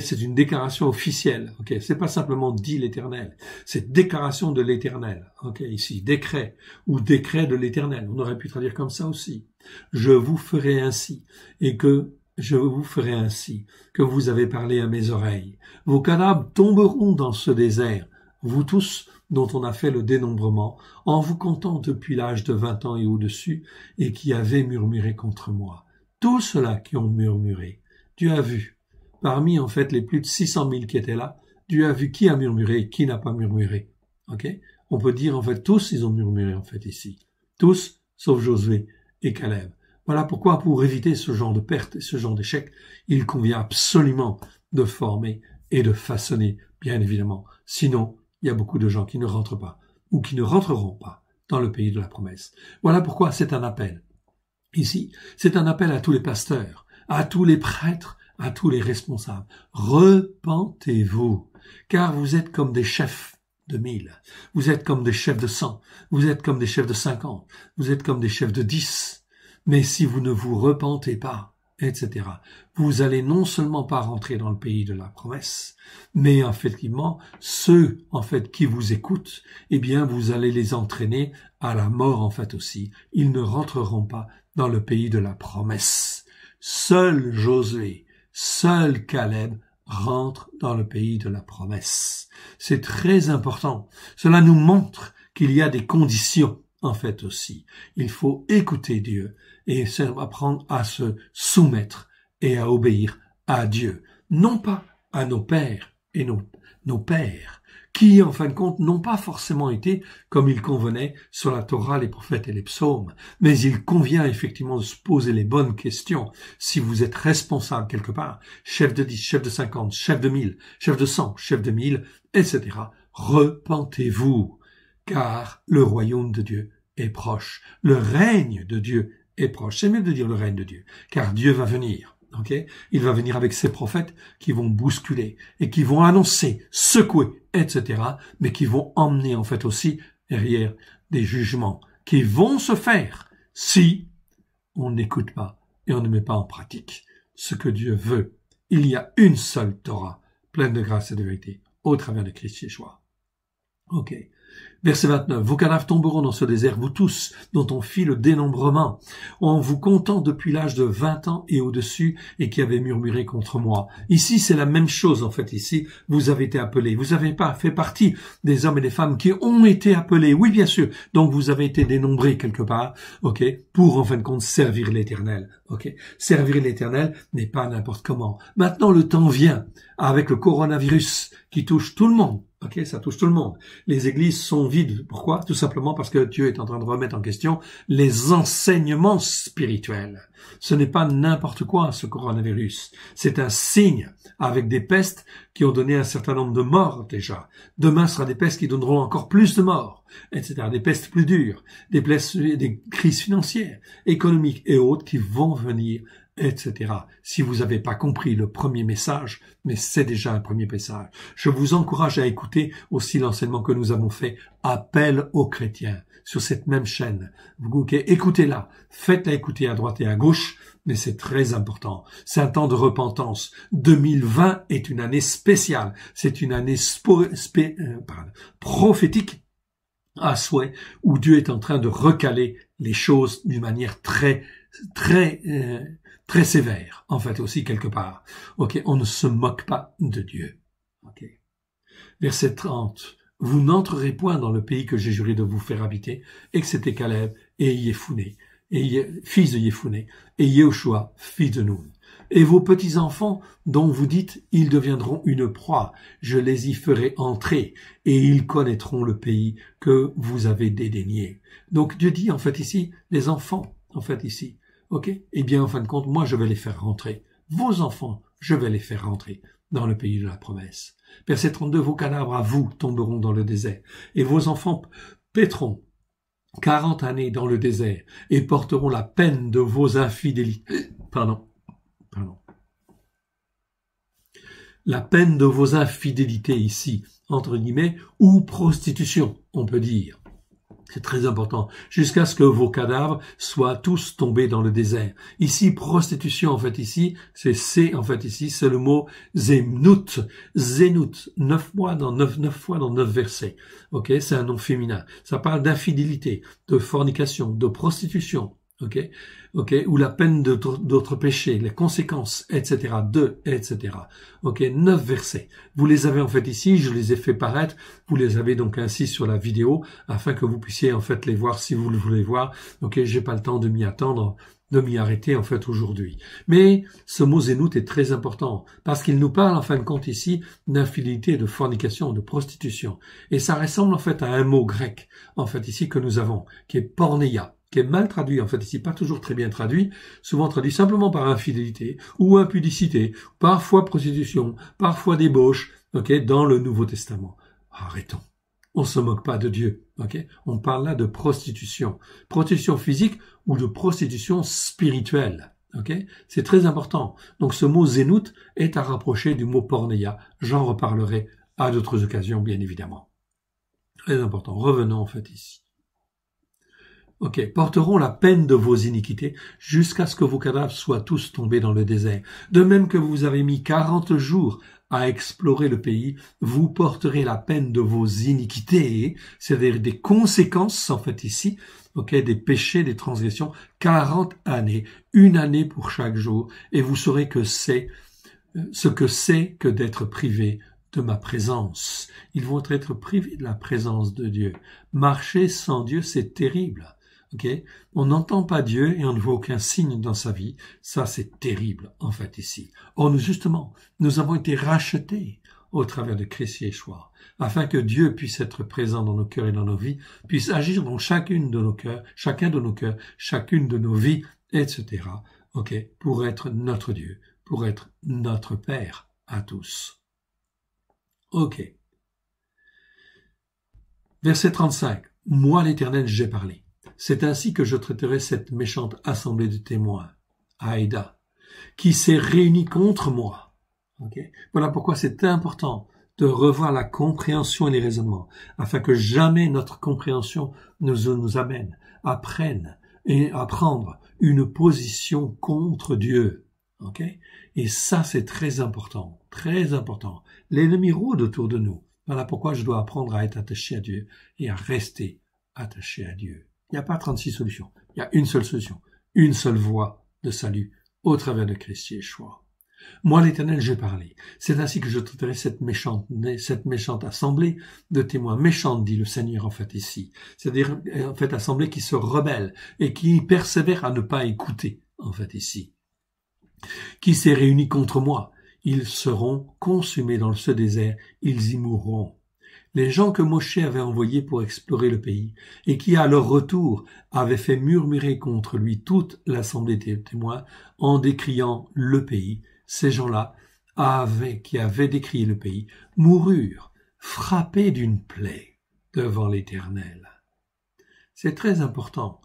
[SPEAKER 1] C'est une déclaration officielle. Ce C'est pas simplement dit l'Éternel. C'est déclaration de l'Éternel. Ici, décret ou décret de l'Éternel. On aurait pu traduire comme ça aussi. Je vous ferai ainsi et que je vous ferai ainsi que vous avez parlé à mes oreilles. Vos cadavres tomberont dans ce désert, vous tous dont on a fait le dénombrement, en vous comptant depuis l'âge de vingt ans et au-dessus, et qui avez murmuré contre moi. Tous ceux-là qui ont murmuré, Dieu a vu. Parmi, en fait, les plus de six cent mille qui étaient là, Dieu a vu qui a murmuré et qui n'a pas murmuré. Ok? On peut dire, en fait, tous, ils ont murmuré, en fait, ici. Tous, sauf Josué et Caleb. Voilà pourquoi, pour éviter ce genre de pertes et ce genre d'échec, il convient absolument de former et de façonner, bien évidemment. Sinon, il y a beaucoup de gens qui ne rentrent pas ou qui ne rentreront pas dans le pays de la promesse. Voilà pourquoi c'est un appel. Ici, c'est un appel à tous les pasteurs, à tous les prêtres, à tous les responsables. Repentez-vous, car vous êtes comme des chefs de mille, vous êtes comme des chefs de cent, vous êtes comme des chefs de cinquante, vous êtes comme des chefs de dix mais si vous ne vous repentez pas, etc., vous allez non seulement pas rentrer dans le pays de la promesse, mais effectivement, ceux, en fait, qui vous écoutent, eh bien, vous allez les entraîner à la mort, en fait, aussi. Ils ne rentreront pas dans le pays de la promesse. Seul Josué, seul Caleb rentre dans le pays de la promesse. C'est très important. Cela nous montre qu'il y a des conditions, en fait aussi. Il faut écouter Dieu, et c'est apprendre à se soumettre et à obéir à Dieu, non pas à nos pères et nos, nos pères, qui, en fin de compte, n'ont pas forcément été, comme il convenait, sur la Torah, les prophètes et les psaumes. Mais il convient effectivement de se poser les bonnes questions. Si vous êtes responsable quelque part, chef de 10, chef de cinquante, chef de mille, chef de cent, chef de mille, etc., repentez-vous, car le royaume de Dieu est proche, le règne de Dieu et proche. C'est mieux de dire le règne de Dieu, car Dieu va venir. ok Il va venir avec ses prophètes qui vont bousculer et qui vont annoncer, secouer, etc. Mais qui vont emmener en fait aussi derrière des jugements qui vont se faire si on n'écoute pas et on ne met pas en pratique ce que Dieu veut. Il y a une seule Torah pleine de grâce et de vérité au travers de Christ Yeshua. Ok. Verset 29. Vos cadavres tomberont dans ce désert, vous tous, dont on fit le dénombrement, en vous comptant depuis l'âge de vingt ans et au-dessus, et qui avez murmuré contre moi. Ici, c'est la même chose, en fait. Ici, vous avez été appelés. Vous n'avez pas fait partie des hommes et des femmes qui ont été appelés. Oui, bien sûr. Donc, vous avez été dénombrés quelque part, ok, pour, en fin de compte, servir l'éternel. ok. Servir l'éternel n'est pas n'importe comment. Maintenant, le temps vient, avec le coronavirus qui touche tout le monde Ok, ça touche tout le monde. Les églises sont vides. Pourquoi Tout simplement parce que Dieu est en train de remettre en question les enseignements spirituels. Ce n'est pas n'importe quoi ce coronavirus. C'est un signe avec des pestes qui ont donné un certain nombre de morts déjà. Demain sera des pestes qui donneront encore plus de morts, etc. Des pestes plus dures, des, des crises financières, économiques et autres qui vont venir etc. Si vous n'avez pas compris le premier message, mais c'est déjà un premier message, je vous encourage à écouter aussi l'enseignement que nous avons fait, Appel aux chrétiens, sur cette même chaîne. Vous écoutez-la, faites-la écouter à droite et à gauche, mais c'est très important. C'est un temps de repentance. 2020 est une année spéciale, c'est une année euh, prophétique à souhait, où Dieu est en train de recaler les choses d'une manière très, très... Euh, très sévère, en fait, aussi, quelque part. OK, on ne se moque pas de Dieu. Verset 30. Vous n'entrerez point dans le pays que j'ai juré de vous faire habiter, et c'était Caleb et Yéphouné, et fils de Yéphouné, et Yehoshua, fils de Noun. Et vos petits-enfants, dont vous dites, ils deviendront une proie, je les y ferai entrer, et ils connaîtront le pays que vous avez dédaigné. Donc Dieu dit, en fait, ici, les enfants, en fait, ici, Ok Eh bien, en fin de compte, moi, je vais les faire rentrer. Vos enfants, je vais les faire rentrer dans le pays de la promesse. Verset 32, vos cadavres à vous tomberont dans le désert, et vos enfants pétront quarante années dans le désert, et porteront la peine de vos infidélités. Pardon. Pardon. La peine de vos infidélités ici, entre guillemets, ou prostitution, on peut dire. C'est très important. Jusqu'à ce que vos cadavres soient tous tombés dans le désert. Ici, prostitution, en fait, ici, c'est C, en fait, ici, c'est le mot zemnout. Zénout. Neuf mois dans neuf, neuf fois dans neuf versets. Ok, c'est un nom féminin. Ça parle d'infidélité, de fornication, de prostitution, ok, ou la peine d'autres péchés, les conséquences, etc., de, etc. Ok, neuf versets. Vous les avez en fait ici, je les ai fait paraître, vous les avez donc ainsi sur la vidéo, afin que vous puissiez en fait les voir si vous le voulez voir. Ok, j'ai pas le temps de m'y attendre, de m'y arrêter en fait aujourd'hui. Mais ce mot zénout est très important parce qu'il nous parle en fin de compte ici d'infidélité, de fornication, de prostitution. Et ça ressemble en fait à un mot grec en fait ici que nous avons qui est porneia qui est mal traduit, en fait, ici pas toujours très bien traduit, souvent traduit simplement par infidélité ou impudicité, parfois prostitution, parfois débauche, ok, dans le Nouveau Testament. Arrêtons. On se moque pas de Dieu, ok? On parle là de prostitution. Prostitution physique ou de prostitution spirituelle, ok? C'est très important. Donc ce mot zénoute est à rapprocher du mot pornéa. J'en reparlerai à d'autres occasions, bien évidemment. Très important. Revenons en fait ici porteront la peine de vos iniquités jusqu'à ce que vos cadavres soient tous tombés dans le désert. De même que vous avez mis quarante jours à explorer le pays, vous porterez la peine de vos iniquités, c'est-à-dire des conséquences, en fait, ici, ok, des péchés, des transgressions, quarante années, une année pour chaque jour, et vous saurez que c'est euh, ce que c'est que d'être privé de ma présence. Ils vont être privés de la présence de Dieu. Marcher sans Dieu, c'est terrible on n'entend pas Dieu et on ne voit aucun signe dans sa vie. Ça, c'est terrible, en fait, ici. Or, nous, justement, nous avons été rachetés au travers de Christ Yeshua, afin que Dieu puisse être présent dans nos cœurs et dans nos vies, puisse agir dans chacune de nos cœurs, chacun de nos cœurs, chacune de nos vies, etc. Ok, pour être notre Dieu, pour être notre Père à tous. Ok. Verset 35. Moi l'Éternel, j'ai parlé. C'est ainsi que je traiterai cette méchante assemblée de témoins, Aïda, qui s'est réunie contre moi. voilà pourquoi c'est important de revoir la compréhension et les raisonnements, afin que jamais notre compréhension ne nous amène à prendre, et à prendre une position contre Dieu. et ça, c'est très important, très important. L'ennemi rôde autour de nous. Voilà pourquoi je dois apprendre à être attaché à Dieu et à rester attaché à Dieu. Il n'y a pas 36 solutions. Il y a une seule solution, une seule voie de salut au travers de Christ choix. Moi, l'Éternel, j'ai parlé. C'est ainsi que je traiterai cette méchante, cette méchante assemblée de témoins méchants, dit le Seigneur en fait ici. C'est-à-dire, en fait, assemblée qui se rebelle et qui persévère à ne pas écouter, en fait ici. Qui s'est réuni contre moi. Ils seront consumés dans ce désert, ils y mourront les gens que Moshe avait envoyés pour explorer le pays, et qui, à leur retour, avaient fait murmurer contre lui toute l'assemblée des témoins en décriant le pays, ces gens-là, avaient, qui avaient décrié le pays, moururent, frappés d'une plaie devant l'Éternel. C'est très important.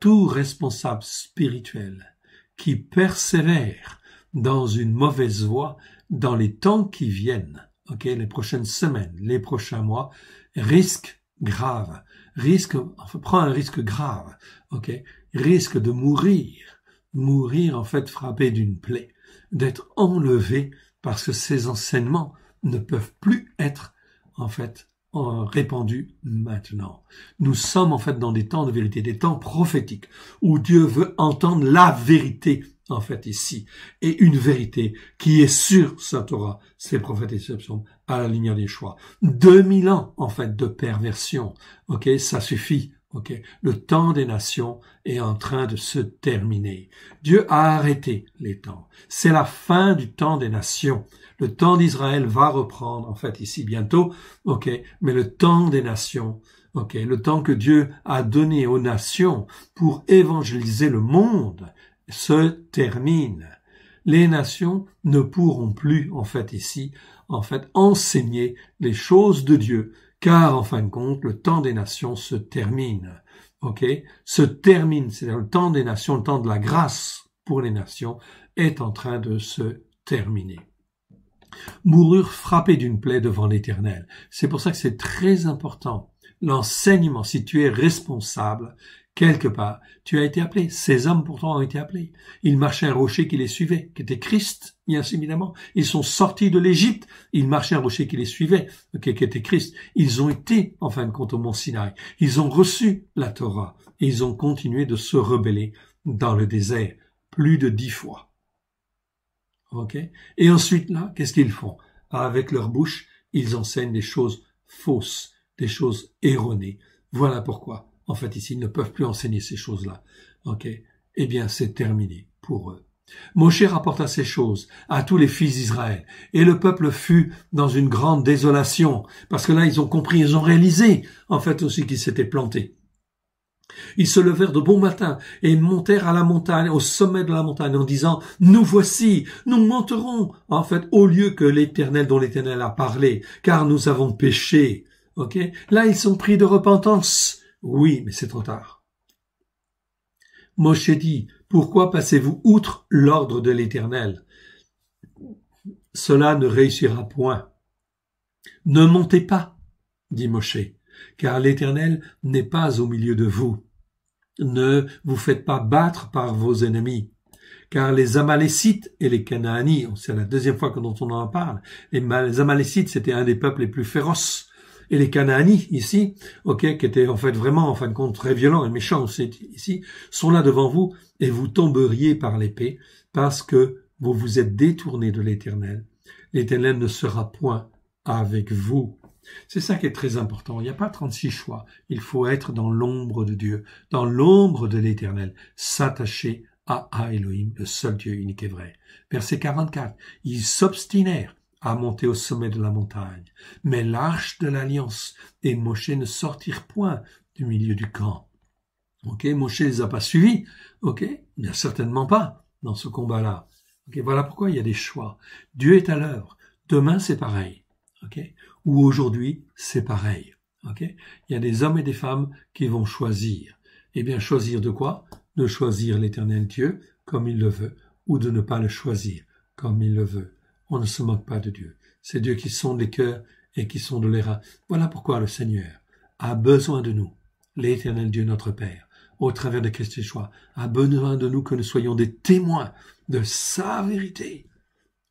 [SPEAKER 1] Tout responsable spirituel qui persévère dans une mauvaise voie dans les temps qui viennent les prochaines semaines, les prochains mois, risque grave, risque, enfin, prends un risque grave, ok, risque de mourir, mourir en fait frappé d'une plaie, d'être enlevé parce que ces enseignements ne peuvent plus être en fait répandus maintenant. Nous sommes en fait dans des temps de vérité, des temps prophétiques, où Dieu veut entendre la vérité en fait ici, et une vérité qui est sur sa Torah, ses prophètes et ses à la lumière des choix. Deux mille ans en fait de perversion, ok, ça suffit. ok Le temps des nations est en train de se terminer. Dieu a arrêté les temps. C'est la fin du temps des nations. Le temps d'Israël va reprendre en fait ici bientôt, ok, mais le temps des nations, ok, le temps que Dieu a donné aux nations pour évangéliser le monde, se termine. Les nations ne pourront plus, en fait, ici, en fait, enseigner les choses de Dieu, car, en fin de compte, le temps des nations se termine. OK? Se termine. C'est-à-dire le temps des nations, le temps de la grâce pour les nations est en train de se terminer mourir frappé d'une plaie devant l'Éternel. C'est pour ça que c'est très important. L'enseignement, si tu es responsable, quelque part. Tu as été appelé. Ces hommes pourtant ont été appelés. Ils marchaient un rocher qui les suivait, qui était Christ, bien évidemment. Ils sont sortis de l'Égypte. Ils marchaient un rocher qui les suivait, qui, était Christ. Ils ont été, en fin de compte, au Mont Sinaï. Ils ont reçu la Torah. Et ils ont continué de se rebeller dans le désert. Plus de dix fois. ok Et ensuite, là, qu'est-ce qu'ils font? Avec leur bouche, ils enseignent des choses fausses, des choses erronées. Voilà pourquoi en fait ici, ils ne peuvent plus enseigner ces choses-là. Ok Eh bien, c'est terminé pour eux. Moshe rapporta ces choses à tous les fils d'Israël, et le peuple fut dans une grande désolation, parce que là ils ont compris, ils ont réalisé en fait aussi qu'ils s'étaient plantés. Ils se levèrent de bon matin et montèrent à la montagne, au sommet de la montagne, en disant Nous voici, nous monterons en fait au lieu que l'Éternel dont l'Éternel a parlé, car nous avons péché. Ok Là ils sont pris de repentance oui, mais c'est trop tard. Moshe dit, pourquoi passez-vous outre l'ordre de l'Éternel Cela ne réussira point. Ne montez pas, dit Moshe, car l'Éternel n'est pas au milieu de vous. Ne vous faites pas battre par vos ennemis, car les Amalécites et les Canaanites, c'est la deuxième fois que dont on en parle, les Amalécites c'était un des peuples les plus féroces et les Canaanis ici, ok, qui étaient en fait vraiment en fin de compte très violents et méchants ici, sont là devant vous et vous tomberiez par l'épée parce que vous vous êtes détourné de l'Éternel. L'Éternel ne sera point avec vous. C'est ça qui est très important. Il n'y a pas 36 choix. Il faut être dans l'ombre de Dieu, dans l'ombre de l'Éternel, s'attacher à, à Elohim, le seul Dieu unique et vrai. Verset 44. Ils s'obstinèrent à monter au sommet de la montagne. Mais l'arche de l'alliance et Moshe ne sortirent point du milieu du camp. Ok, ne les a pas suivis. Ok, bien certainement pas dans ce combat-là. Ok, voilà pourquoi il y a des choix. Dieu est à l'heure. Demain c'est pareil. Ok, ou aujourd'hui c'est pareil. Ok, il y a des hommes et des femmes qui vont choisir. Eh bien, choisir de quoi De choisir l'Éternel Dieu comme il le veut, ou de ne pas le choisir comme il le veut on ne se moque pas de Dieu. C'est Dieu qui sonde les cœurs et qui sonde les reins. Voilà pourquoi le Seigneur a besoin de nous, l'éternel Dieu notre Père, au travers de Christ choix a besoin de nous que nous soyons des témoins de sa vérité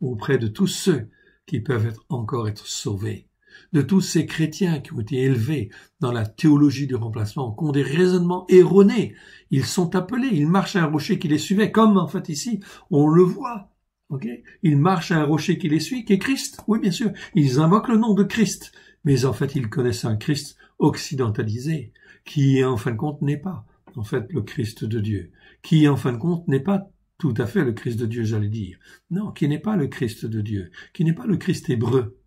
[SPEAKER 1] auprès de tous ceux qui peuvent encore être sauvés, de tous ces chrétiens qui ont été élevés dans la théologie du remplacement, qui ont des raisonnements erronés. Ils sont appelés, ils marchent à un rocher qui les suivait, comme en fait ici, on le voit Okay ils marchent à un rocher qui les suit, qui est Christ. Oui, bien sûr. Ils invoquent le nom de Christ. Mais en fait, ils connaissent un Christ occidentalisé, qui en fin de compte n'est pas, en fait, le Christ de Dieu. Qui en fin de compte n'est pas tout à fait le Christ de Dieu, j'allais dire. Non, qui n'est pas le Christ de Dieu. Qui n'est pas le Christ hébreu.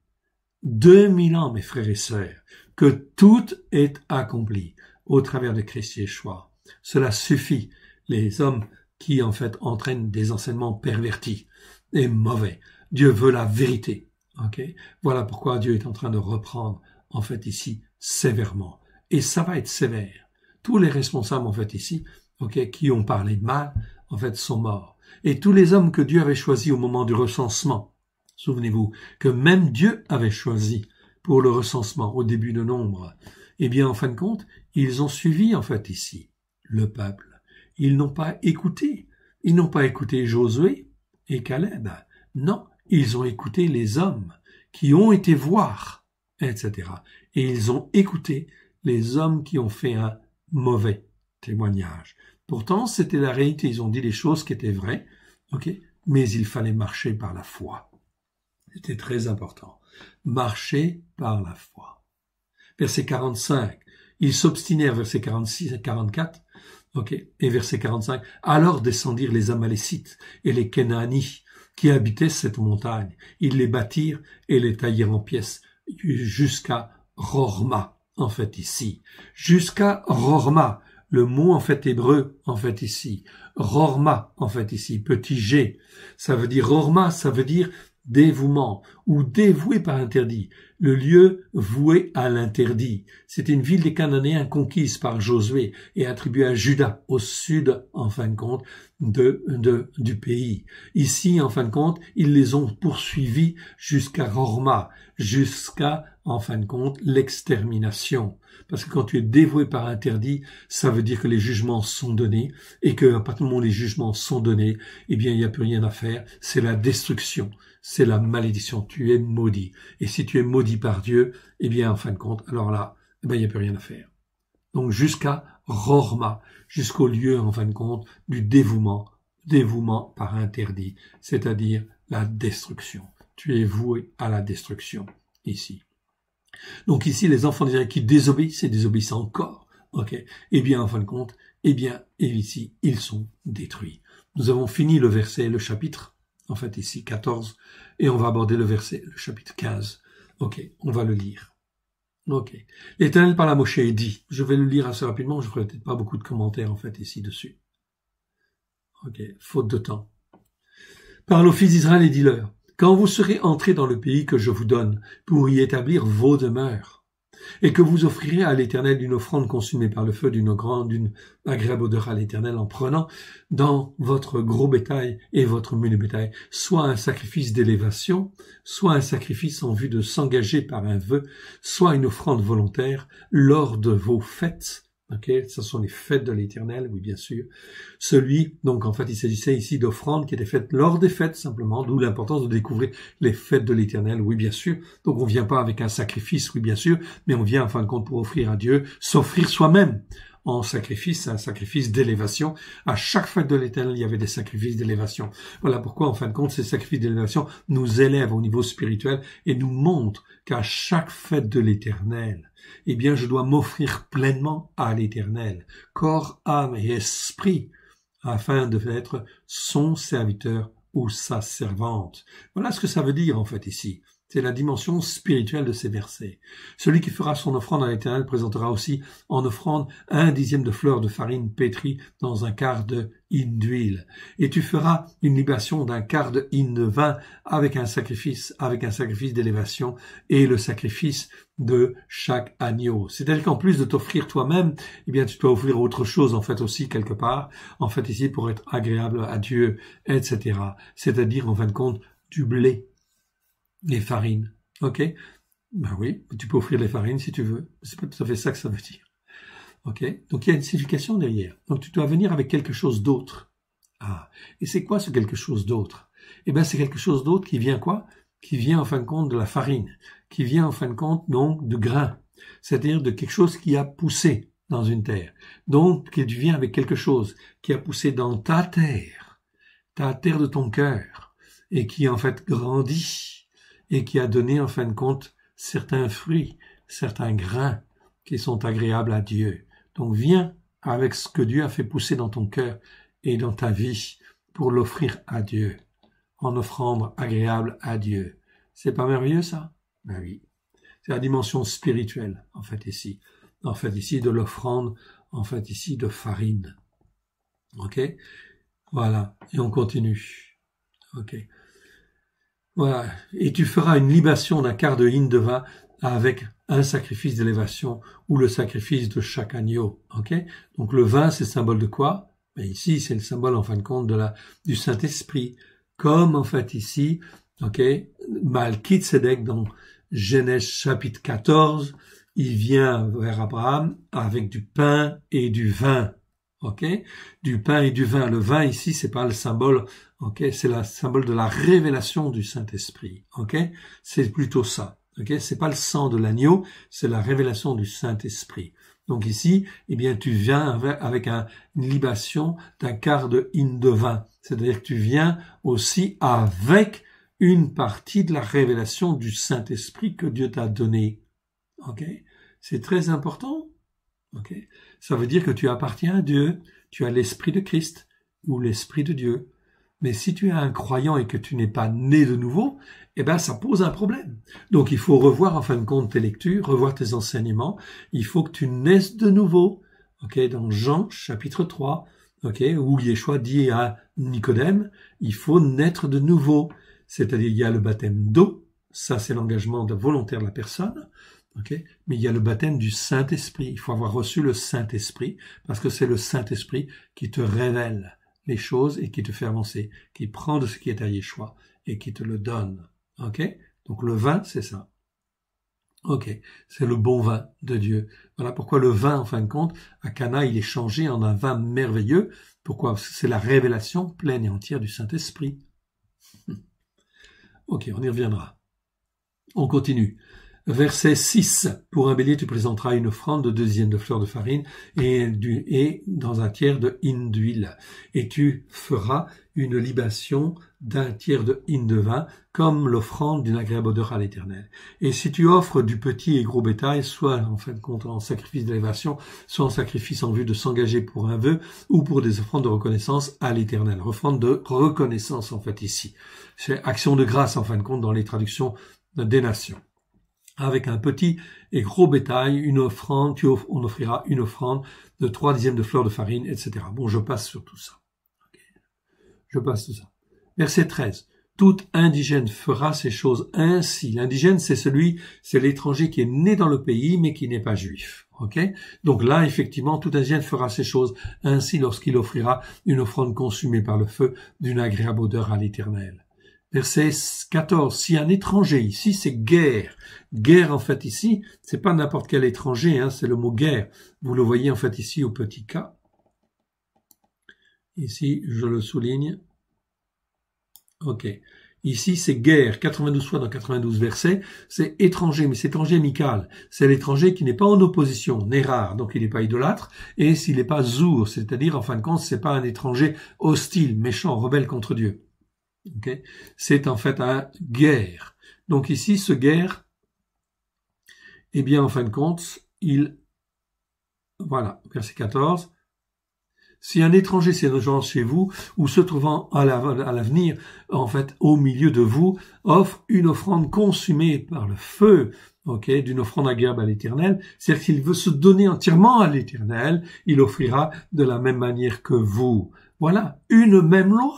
[SPEAKER 1] Deux mille ans, mes frères et sœurs, que tout est accompli au travers de Christ Yeshua. Cela suffit. Les hommes qui en fait entraîne des enseignements pervertis et mauvais. Dieu veut la vérité. ok voilà pourquoi Dieu est en train de reprendre en fait ici sévèrement. Et ça va être sévère. Tous les responsables en fait ici, ok, qui ont parlé de mal, en fait sont morts. Et tous les hommes que Dieu avait choisis au moment du recensement, souvenez-vous, que même Dieu avait choisi pour le recensement au début de nombre, eh bien en fin de compte, ils ont suivi en fait ici le peuple. Ils n'ont pas écouté. Ils n'ont pas écouté Josué et Caleb. Non, ils ont écouté les hommes qui ont été voir, etc. Et ils ont écouté les hommes qui ont fait un mauvais témoignage. Pourtant, c'était la réalité. Ils ont dit les choses qui étaient vraies, ok, mais il fallait marcher par la foi. C'était très important. Marcher par la foi. Verset 45. Ils s'obstinèrent, verset 46 et 44, Ok. Et verset 45. Alors descendirent les Amalécites et les Kénanis qui habitaient cette montagne. Ils les bâtirent et les taillèrent en pièces jusqu'à Rorma, en fait ici. Jusqu'à Rorma. Le mot en fait hébreu, en fait ici. Rorma, en fait ici. Petit G. Ça veut dire Rorma, ça veut dire dévouement ou dévoué par interdit, le lieu voué à l'interdit. C'est une ville des Cananéens conquise par Josué et attribuée à Juda, au sud, en fin de compte, de, de, du pays. Ici, en fin de compte, ils les ont poursuivis jusqu'à Rorma, jusqu'à, en fin de compte, l'extermination. Parce que quand tu es dévoué par interdit, ça veut dire que les jugements sont donnés et que à partir du moment où les jugements sont donnés, eh bien, il n'y a plus rien à faire. C'est la destruction. C'est la malédiction. Tu es maudit. Et si tu es maudit par Dieu, eh bien, en fin de compte, alors là, eh ben, il n'y a plus rien à faire. Donc, jusqu'à Rorma, jusqu'au lieu, en fin de compte, du dévouement. Dévouement par interdit. C'est-à-dire la destruction. Tu es voué à la destruction ici. Donc ici, les enfants d'Israël qui désobéissent et désobéissent encore, ok, eh bien, en fin de compte, eh bien, et ici, ils sont détruits. Nous avons fini le verset, le chapitre, en fait ici 14, et on va aborder le verset, le chapitre 15. Ok, on va le lire. Ok. L'Éternel parle à Moshe et dit, je vais le lire assez rapidement, je ferai peut-être pas beaucoup de commentaires en fait ici dessus. Ok, faute de temps. Parle aux fils d'Israël et dis-leur, quand vous serez entrés dans le pays que je vous donne, pour y établir vos demeures, et que vous offrirez à l'Éternel une offrande consumée par le feu d'une grande, d'une agréable odeur à l'Éternel en prenant dans votre gros bétail et votre mini bétail, soit un sacrifice d'élévation, soit un sacrifice en vue de s'engager par un vœu, soit une offrande volontaire lors de vos fêtes ce sont les fêtes de l'Éternel, oui bien sûr. Celui, donc en fait, il s'agissait ici d'offrandes qui étaient faites lors des fêtes simplement, d'où l'importance de découvrir les fêtes de l'Éternel, oui bien sûr. Donc on ne vient pas avec un sacrifice, oui bien sûr, mais on vient en fin de compte pour offrir à Dieu, s'offrir soi-même en sacrifice, un sacrifice d'élévation. À chaque fête de l'Éternel, il y avait des sacrifices d'élévation. Voilà pourquoi, en fin de compte, ces sacrifices d'élévation nous élèvent au niveau spirituel et nous montrent qu'à chaque fête de l'Éternel, eh bien je dois m'offrir pleinement à l'Éternel, corps, âme et esprit, afin de être son serviteur ou sa servante. Voilà ce que ça veut dire en fait ici. C'est la dimension spirituelle de ces versets. Celui qui fera son offrande à l'Éternel présentera aussi en offrande un dixième de fleur de farine pétrie dans un quart de hin d'huile. Et tu feras une libation d'un quart de hin de vin avec un sacrifice, avec un sacrifice d'élévation et le sacrifice de chaque agneau. C'est-à-dire qu'en plus de t'offrir toi-même, eh bien, tu dois offrir autre chose, en fait, aussi, quelque part. En fait, ici, pour être agréable à Dieu, etc. C'est-à-dire, en fin de compte, du blé les farines. Ok Ben oui, tu peux offrir les farines si tu veux. C'est pas fait ça que ça veut dire. Ok Donc il y a une signification derrière. Donc tu dois venir avec quelque chose d'autre. Ah. Et c'est quoi ce quelque chose d'autre Eh bien c'est quelque chose d'autre qui vient quoi Qui vient en fin de compte de la farine. Qui vient en fin de compte donc du grain. C'est-à-dire de quelque chose qui a poussé dans une terre. Donc tu viens avec quelque chose qui a poussé dans ta terre. Ta terre de ton cœur. Et qui en fait grandit et qui a donné en fin de compte certains fruits, certains grains qui sont agréables à Dieu. Donc viens avec ce que Dieu a fait pousser dans ton cœur et dans ta vie pour l'offrir à Dieu, en offrande agréable à Dieu. C'est pas merveilleux ça Ben oui. C'est la dimension spirituelle en fait ici. En fait ici de l'offrande, en fait ici de farine. Ok Voilà. Et on continue. Ok. Et tu feras une libation d'un quart de de vin avec un sacrifice d'élévation ou le sacrifice de chaque agneau. Ok Donc le vin, c'est le symbole de quoi ben Ici, c'est le symbole en fin de compte de la du Saint Esprit, comme en fait ici, ok Malchitsedek dans Genèse chapitre 14, il vient vers Abraham avec du pain et du vin ok Du pain et du vin. Le vin ici, c'est pas le symbole, ok C'est le symbole de la révélation du Saint-Esprit, ok C'est plutôt ça, ok C'est pas le sang de l'agneau, c'est la révélation du Saint-Esprit. Donc ici, eh bien, tu viens avec un, une libation d'un quart de hin de vin. C'est-à-dire que tu viens aussi avec une partie de la révélation du Saint-Esprit que Dieu t'a donné. Ok C'est très important. ok ça veut dire que tu appartiens à Dieu, tu as l'Esprit de Christ ou l'Esprit de Dieu. Mais si tu es un croyant et que tu n'es pas né de nouveau, eh bien ça pose un problème. Donc il faut revoir en fin de compte tes lectures, revoir tes enseignements. Il faut que tu naisses de nouveau. Ok, dans Jean chapitre 3, où Yeshua dit à Nicodème, il faut naître de nouveau. C'est-à-dire il y a le baptême d'eau, ça c'est l'engagement volontaire de la personne. Mais il y a le baptême du Saint-Esprit. Il faut avoir reçu le Saint-Esprit parce que c'est le Saint-Esprit qui te révèle les choses et qui te fait avancer, qui prend de ce qui est à Yeshua et qui te le donne. Ok Donc le vin, c'est ça. Ok, c'est le bon vin de Dieu. Voilà pourquoi le vin, en fin de compte, à Cana, il est changé en un vin merveilleux. Pourquoi c'est la révélation pleine et entière du Saint-Esprit. ok, on y reviendra. On continue. Verset 6. Pour un bélier, tu présenteras une offrande de deuxième de fleurs de farine et, du, et dans un tiers de hin d'huile. Et tu feras une libation d'un tiers de hin de vin comme l'offrande d'une agréable odeur à l'éternel. Et si tu offres du petit et gros bétail, soit en fin de compte en sacrifice d'élévation, soit en sacrifice en vue de s'engager pour un vœu ou pour des offrandes de reconnaissance à l'éternel. Offrande de reconnaissance en fait ici. C'est action de grâce en fin de compte dans les traductions des nations avec un petit et gros bétail, une offrande, tu on offrira une offrande de trois dixièmes de fleur de farine, etc. Bon, je passe sur tout ça. Je passe sur ça. Verset 13. Tout indigène fera ces choses ainsi. L'indigène, c'est celui, c'est l'étranger qui est né dans le pays, mais qui n'est pas juif. Donc là, effectivement, tout indigène fera ces choses ainsi lorsqu'il offrira une offrande consumée par le feu d'une agréable odeur à l'éternel. Verset 14. Si un étranger, ici c'est guerre. Guerre en fait ici, c'est pas n'importe quel étranger, hein, c'est le mot guerre. Vous le voyez en fait ici au petit cas Ici, je le souligne. Ok. Ici, c'est guerre, 92 fois dans 92 versets, c'est étranger, mais c'est étranger amical. C'est l'étranger qui n'est pas en opposition, n'est rare, donc il n'est pas idolâtre, et s'il n'est pas zour, c'est-à-dire, en fin de compte, c'est pas un étranger hostile, méchant, rebelle contre Dieu c'est en fait un guerre. Donc ici, ce guerre, eh bien, en fin de compte, il... Voilà, verset 14. Si un étranger séjourne chez vous, ou se trouvant à l'avenir, en fait, au milieu de vous, offre une offrande consumée par le feu, ok, d'une offrande agréable à l'éternel, c'est-à-dire qu'il veut se donner entièrement à l'éternel, il offrira de la même manière que vous. Voilà, une même loi.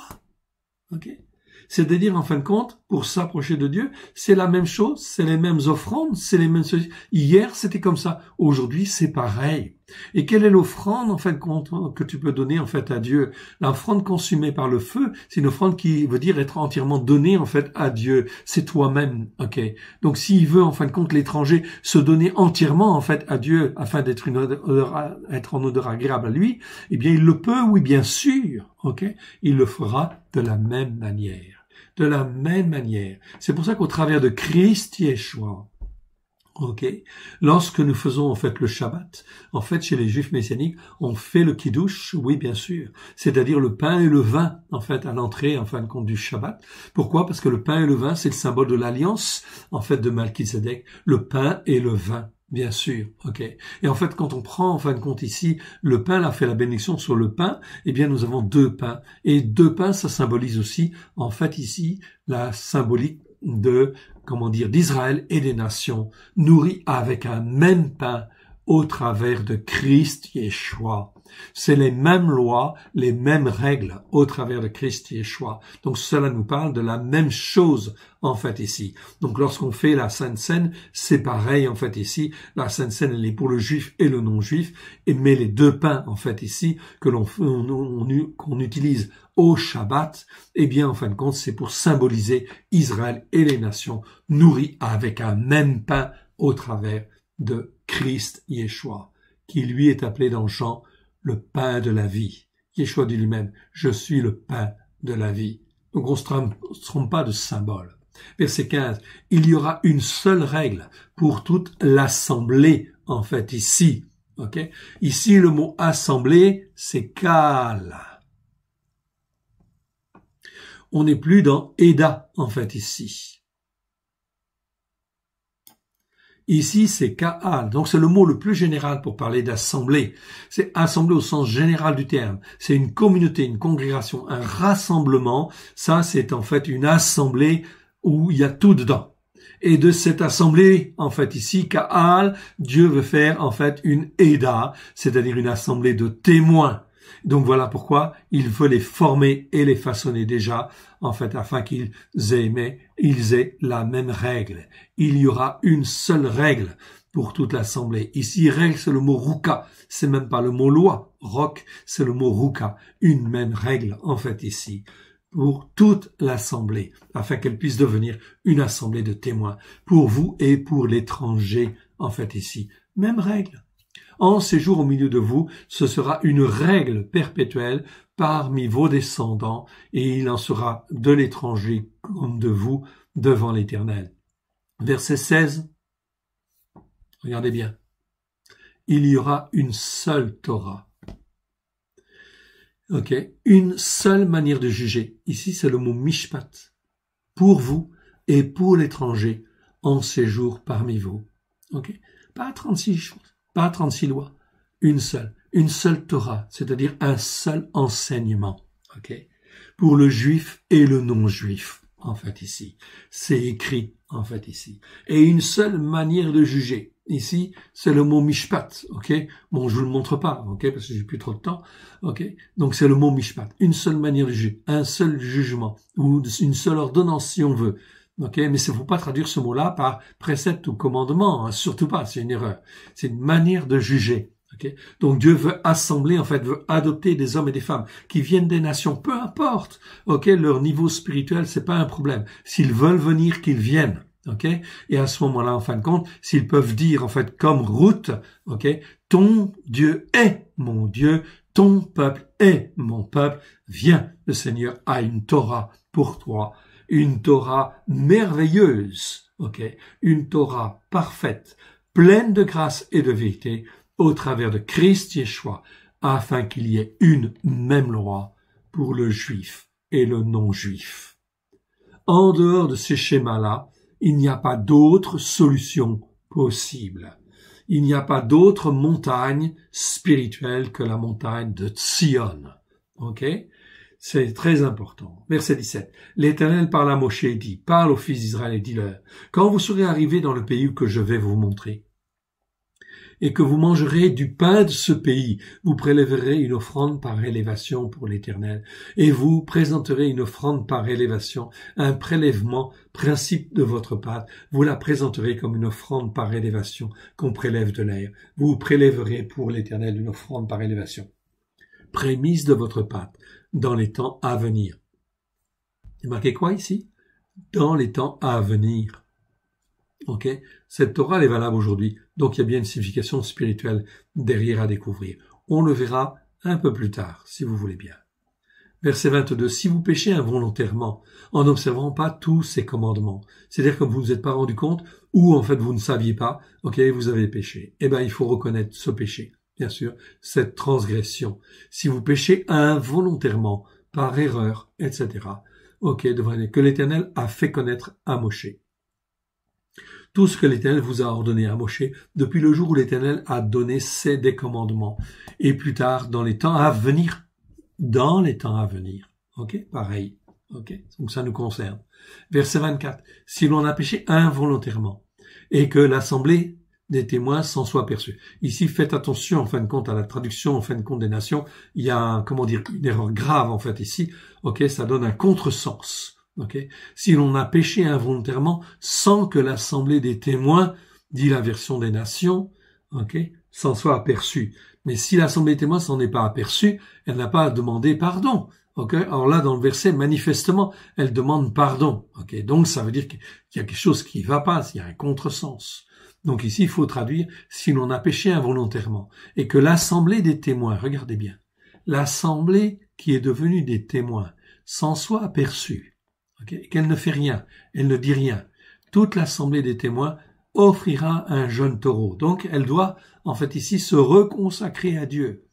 [SPEAKER 1] ok c'est-à-dire, en fin de compte, pour s'approcher de Dieu, c'est la même chose, c'est les mêmes offrandes, c'est les mêmes... Hier, c'était comme ça. Aujourd'hui, c'est pareil. Et quelle est l'offrande, en fin de compte, que tu peux donner, en fait, à Dieu? L'offrande consumée par le feu, c'est une offrande qui veut dire être entièrement donnée, en fait, à Dieu. C'est toi-même, ok? Donc, s'il veut, en fin de compte, l'étranger se donner entièrement, en fait, à Dieu, afin d'être être en odeur agréable à lui, eh bien, il le peut, oui, bien sûr, ok? Il le fera de la même manière de la même manière. C'est pour ça qu'au travers de Christ Yeshua, ok, lorsque nous faisons en fait le Shabbat, en fait chez les Juifs messianiques, on fait le kiddush, oui bien sûr, c'est-à-dire le pain et le vin en fait à l'entrée en fin de compte du Shabbat. Pourquoi Parce que le pain et le vin c'est le symbole de l'alliance en fait de Malchizedek, le pain et le vin. Bien sûr, ok. Et en fait, quand on prend en fin de compte ici le pain, là fait la bénédiction sur le pain, eh bien nous avons deux pains. Et deux pains, ça symbolise aussi, en fait ici, la symbolique de, comment dire, d'Israël et des nations, nourries avec un même pain au travers de Christ Yeshua. C'est les mêmes lois, les mêmes règles au travers de Christ Yeshua. Donc cela nous parle de la même chose en fait ici. Donc lorsqu'on fait la Sainte Seine, c'est pareil en fait ici. La Sainte Seine, elle est pour le juif et le non-juif, et mais les deux pains en fait ici que l'on qu'on utilise au Shabbat, eh bien en fin de compte, c'est pour symboliser Israël et les nations nourries avec un même pain au travers de Christ Yeshua, qui lui est appelé dans Jean le pain de la vie. Yeshua dit lui-même, je suis le pain de la vie. Donc on ne se trompe pas de symbole. Verset 15, il y aura une seule règle pour toute l'assemblée, en fait, ici. ici, le mot assemblée, c'est kal. On n'est plus dans Eda, en fait, ici. Ici, c'est Ka'al. Donc, c'est le mot le plus général pour parler d'assemblée. C'est assemblée au sens général du terme. C'est une communauté, une congrégation, un rassemblement. Ça, c'est en fait une assemblée où il y a tout dedans. Et de cette assemblée, en fait, ici, Ka'al, Dieu veut faire, en fait, une Eda, c'est-à-dire une assemblée de témoins donc voilà pourquoi il veut les former et les façonner déjà, en fait, afin qu'ils aient, ils aient la même règle. Il y aura une seule règle pour toute l'assemblée. Ici, règle, c'est le mot rouka. C'est même pas le mot loi. Rock, c'est le mot rouka. Une même règle, en fait, ici pour toute l'assemblée, afin qu'elle puisse devenir une assemblée de témoins, pour vous et pour l'étranger, en fait, ici. Même règle en séjour au milieu de vous, ce sera une règle perpétuelle parmi vos descendants, et il en sera de l'étranger comme de vous devant l'Éternel. Verset 16. Regardez bien. Il y aura une seule Torah. Ok. Une seule manière de juger. Ici, c'est le mot mishpat. Pour vous et pour l'étranger en séjour parmi vous. Ok. Pas 36 jours pas 36 lois, une seule, une seule Torah, c'est-à-dire un seul enseignement, ok Pour le juif et le non-juif, en fait, ici. C'est écrit, en fait, ici. Et une seule manière de juger. Ici, c'est le mot mishpat, ok Bon, je vous le montre pas, ok Parce que j'ai plus trop de temps, ok Donc, c'est le mot mishpat. Une seule manière de juger, un seul jugement, ou une seule ordonnance, si on veut mais il ne faut pas traduire ce mot-là par précepte ou commandement, hein, surtout pas, c'est une erreur. C'est une manière de juger. Donc Dieu veut assembler, en fait, veut adopter des hommes et des femmes qui viennent des nations, peu importe. Ok, leur niveau spirituel, c'est pas un problème. S'ils veulent venir, qu'ils viennent. et à ce moment-là, en fin de compte, s'ils peuvent dire, en fait, comme route, ton Dieu est mon Dieu, ton peuple est mon peuple. Viens, le Seigneur a une Torah pour toi une Torah merveilleuse, une Torah parfaite, pleine de grâce et de vérité, au travers de Christ Yeshua, afin qu'il y ait une même loi pour le juif et le non-juif. En dehors de ces schémas-là, il n'y a pas d'autre solution possible. Il n'y a pas d'autre montagne spirituelle que la montagne de Sion. Okay? C'est très important. Verset 17. L'Éternel parle à Moshe et dit, parle aux fils d'Israël et dis-leur, quand vous serez arrivés dans le pays que je vais vous montrer, et que vous mangerez du pain de ce pays, vous prélèverez une offrande par élévation pour l'Éternel, et vous présenterez une offrande par élévation, un prélèvement, principe de votre pâte, vous la présenterez comme une offrande par élévation qu'on prélève de l'air. Vous prélèverez pour l'Éternel une offrande par élévation prémisse de votre pâte dans les temps à venir. et marqué quoi ici Dans les temps à venir. Ok Cette Torah est valable aujourd'hui, donc il y a bien une signification spirituelle derrière à découvrir. On le verra un peu plus tard, si vous voulez bien. Verset 22. Si vous péchez involontairement, en n'observant pas tous ces commandements, c'est-à-dire que vous ne vous êtes pas rendu compte, ou en fait vous ne saviez pas, ok, vous avez péché, eh bien il faut reconnaître ce péché bien sûr, cette transgression. Si vous péchez involontairement, par erreur, etc. Ok, que l'Éternel a fait connaître à Moshe. Tout ce que l'Éternel vous a ordonné à Moshe depuis le jour où l'Éternel a donné ses décommandements, Et plus tard, dans les temps à venir. Dans les temps à venir. Ok, pareil. Ok, donc ça nous concerne. Verset 24. Si l'on a péché involontairement et que l'assemblée des témoins s'en soient aperçus. Ici, faites attention en fin de compte à la traduction, en fin de compte des nations. Il y a, comment dire, une erreur grave en fait ici. Ok, ça donne un contresens. Ok, si l'on a péché involontairement sans que l'assemblée des témoins, dit la version des nations, ok, s'en soit aperçue. Mais si l'assemblée des témoins s'en est pas aperçue, elle n'a pas demandé pardon. Ok, Alors là, dans le verset, manifestement, elle demande pardon. Ok, Donc ça veut dire qu'il y a quelque chose qui ne va pas, il y a un contresens. Donc ici, il faut traduire si l'on a péché involontairement et que l'assemblée des témoins, regardez bien, l'assemblée qui est devenue des témoins s'en soit aperçue, qu'elle ne fait rien, elle ne dit rien. Toute l'assemblée des témoins offrira un jeune taureau. Donc elle doit, en fait ici, se reconsacrer à Dieu.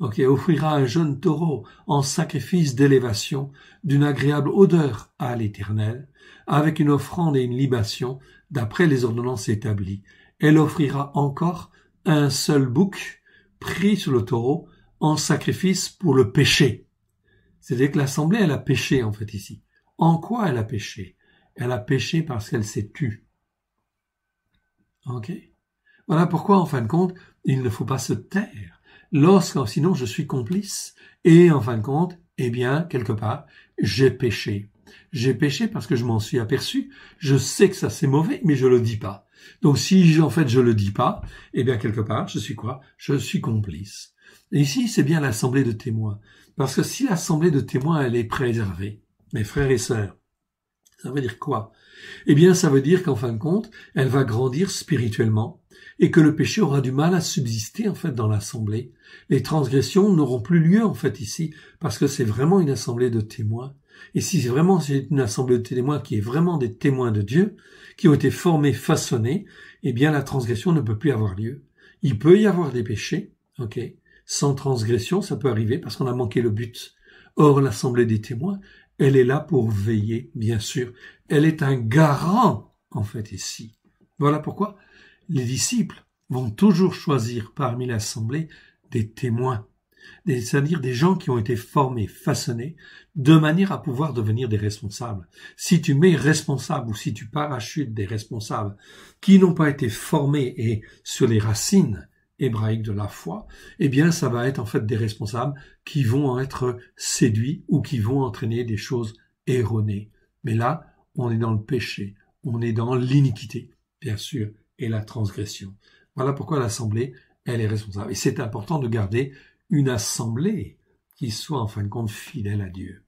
[SPEAKER 1] Ok, offrira un jeune taureau en sacrifice d'élévation d'une agréable odeur à l'Éternel, avec une offrande et une libation d'après les ordonnances établies, elle offrira encore un seul bouc pris sur le taureau en sacrifice pour le péché. C'est-à-dire que l'Assemblée, elle a péché en fait ici. En quoi elle a péché Elle a péché parce qu'elle s'est tue. Ok Voilà pourquoi, en fin de compte, il ne faut pas se taire. Lorsque, sinon, je suis complice et, en fin de compte, eh bien, quelque part, j'ai péché. J'ai péché parce que je m'en suis aperçu. Je sais que ça c'est mauvais, mais je le dis pas. Donc si en fait je le dis pas, eh bien quelque part, je suis quoi Je suis complice. Et ici, c'est bien l'assemblée de témoins. Parce que si l'assemblée de témoins, elle est préservée, mes frères et sœurs, ça veut dire quoi Eh bien, ça veut dire qu'en fin de compte, elle va grandir spirituellement et que le péché aura du mal à subsister en fait dans l'assemblée. Les transgressions n'auront plus lieu en fait ici parce que c'est vraiment une assemblée de témoins et si c'est vraiment une assemblée de témoins qui est vraiment des témoins de Dieu, qui ont été formés, façonnés, eh bien la transgression ne peut plus avoir lieu. Il peut y avoir des péchés, ok, sans transgression, ça peut arriver parce qu'on a manqué le but. Or, l'assemblée des témoins, elle est là pour veiller, bien sûr. Elle est un garant, en fait, ici. Voilà pourquoi les disciples vont toujours choisir parmi l'assemblée des témoins c'est-à-dire des gens qui ont été formés, façonnés, de manière à pouvoir devenir des responsables. Si tu mets responsable ou si tu parachutes des responsables qui n'ont pas été formés et sur les racines hébraïques de la foi, eh bien ça va être en fait des responsables qui vont être séduits ou qui vont entraîner des choses erronées. Mais là, on est dans le péché, on est dans l'iniquité, bien sûr, et la transgression. Voilà pourquoi l'Assemblée, elle est responsable. Et c'est important de garder une assemblée qui soit en fin de compte fidèle à Dieu.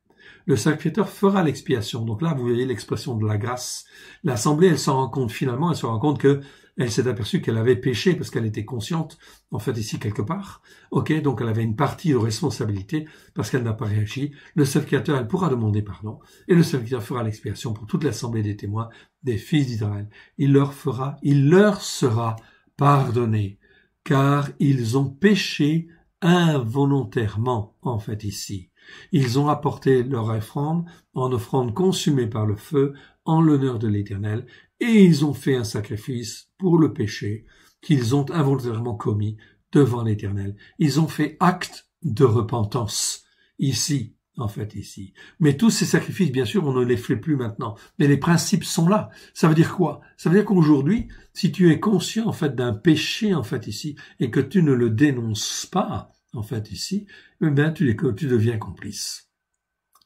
[SPEAKER 1] Le sacrificateur fera l'expiation. Donc là, vous voyez l'expression de la grâce. L'assemblée, elle s'en rend compte finalement, elle se rend compte que elle s'est aperçue qu'elle avait péché parce qu'elle était consciente, en fait, ici quelque part. Ok, donc elle avait une partie de responsabilité parce qu'elle n'a pas réagi. Le sacrificateur, elle pourra demander pardon. Et le sacrificateur fera l'expiation pour toute l'assemblée des témoins des fils d'Israël. Il leur fera, il leur sera pardonné car ils ont péché involontairement, en fait, ici. Ils ont apporté leur offrande en offrande consumée par le feu en l'honneur de l'Éternel, et ils ont fait un sacrifice pour le péché qu'ils ont involontairement commis devant l'Éternel. Ils ont fait acte de repentance ici en fait, ici. Mais tous ces sacrifices, bien sûr, on ne les fait plus maintenant. Mais les principes sont là. Ça veut dire quoi Ça veut dire qu'aujourd'hui, si tu es conscient, en fait, d'un péché, en fait, ici, et que tu ne le dénonces pas, en fait, ici, eh bien, tu, tu deviens complice.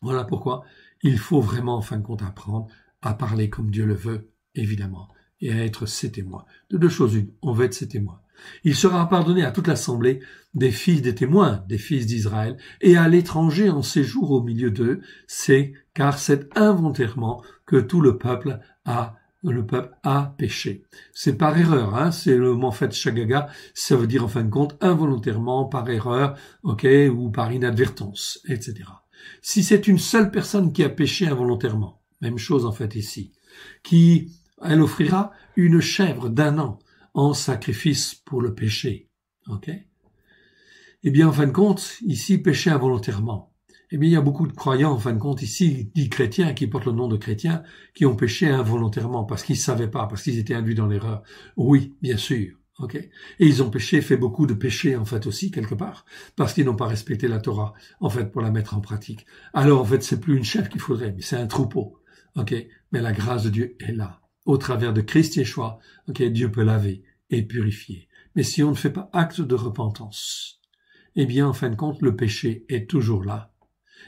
[SPEAKER 1] Voilà pourquoi il faut vraiment, en fin de compte, apprendre à parler comme Dieu le veut, évidemment, et à être ses témoins. De deux choses une, on veut être ses témoins. Il sera pardonné à toute l'assemblée des fils des témoins, des fils d'Israël, et à l'étranger en séjour au milieu d'eux, c'est car c'est involontairement que tout le peuple a le peuple a péché. C'est par erreur, hein, c'est le mot en fait shagaga, ça veut dire en fin de compte involontairement, par erreur, ok, ou par inadvertance, etc. Si c'est une seule personne qui a péché involontairement, même chose en fait ici, qui elle offrira une chèvre d'un an en sacrifice pour le péché. OK? Eh bien, en fin de compte, ici, péché involontairement. Eh bien, il y a beaucoup de croyants, en fin de compte, ici, dits chrétiens, qui portent le nom de chrétiens, qui ont péché involontairement, parce qu'ils ne savaient pas, parce qu'ils étaient induits dans l'erreur. Oui, bien sûr. ok Et ils ont péché, fait beaucoup de péchés, en fait, aussi, quelque part, parce qu'ils n'ont pas respecté la Torah, en fait, pour la mettre en pratique. Alors, en fait, c'est plus une chèvre qu'il faudrait, mais c'est un troupeau. ok Mais la grâce de Dieu est là. Au travers de Christ Yeshua, ok Dieu peut laver purifié. Mais si on ne fait pas acte de repentance, eh bien, en fin de compte, le péché est toujours là.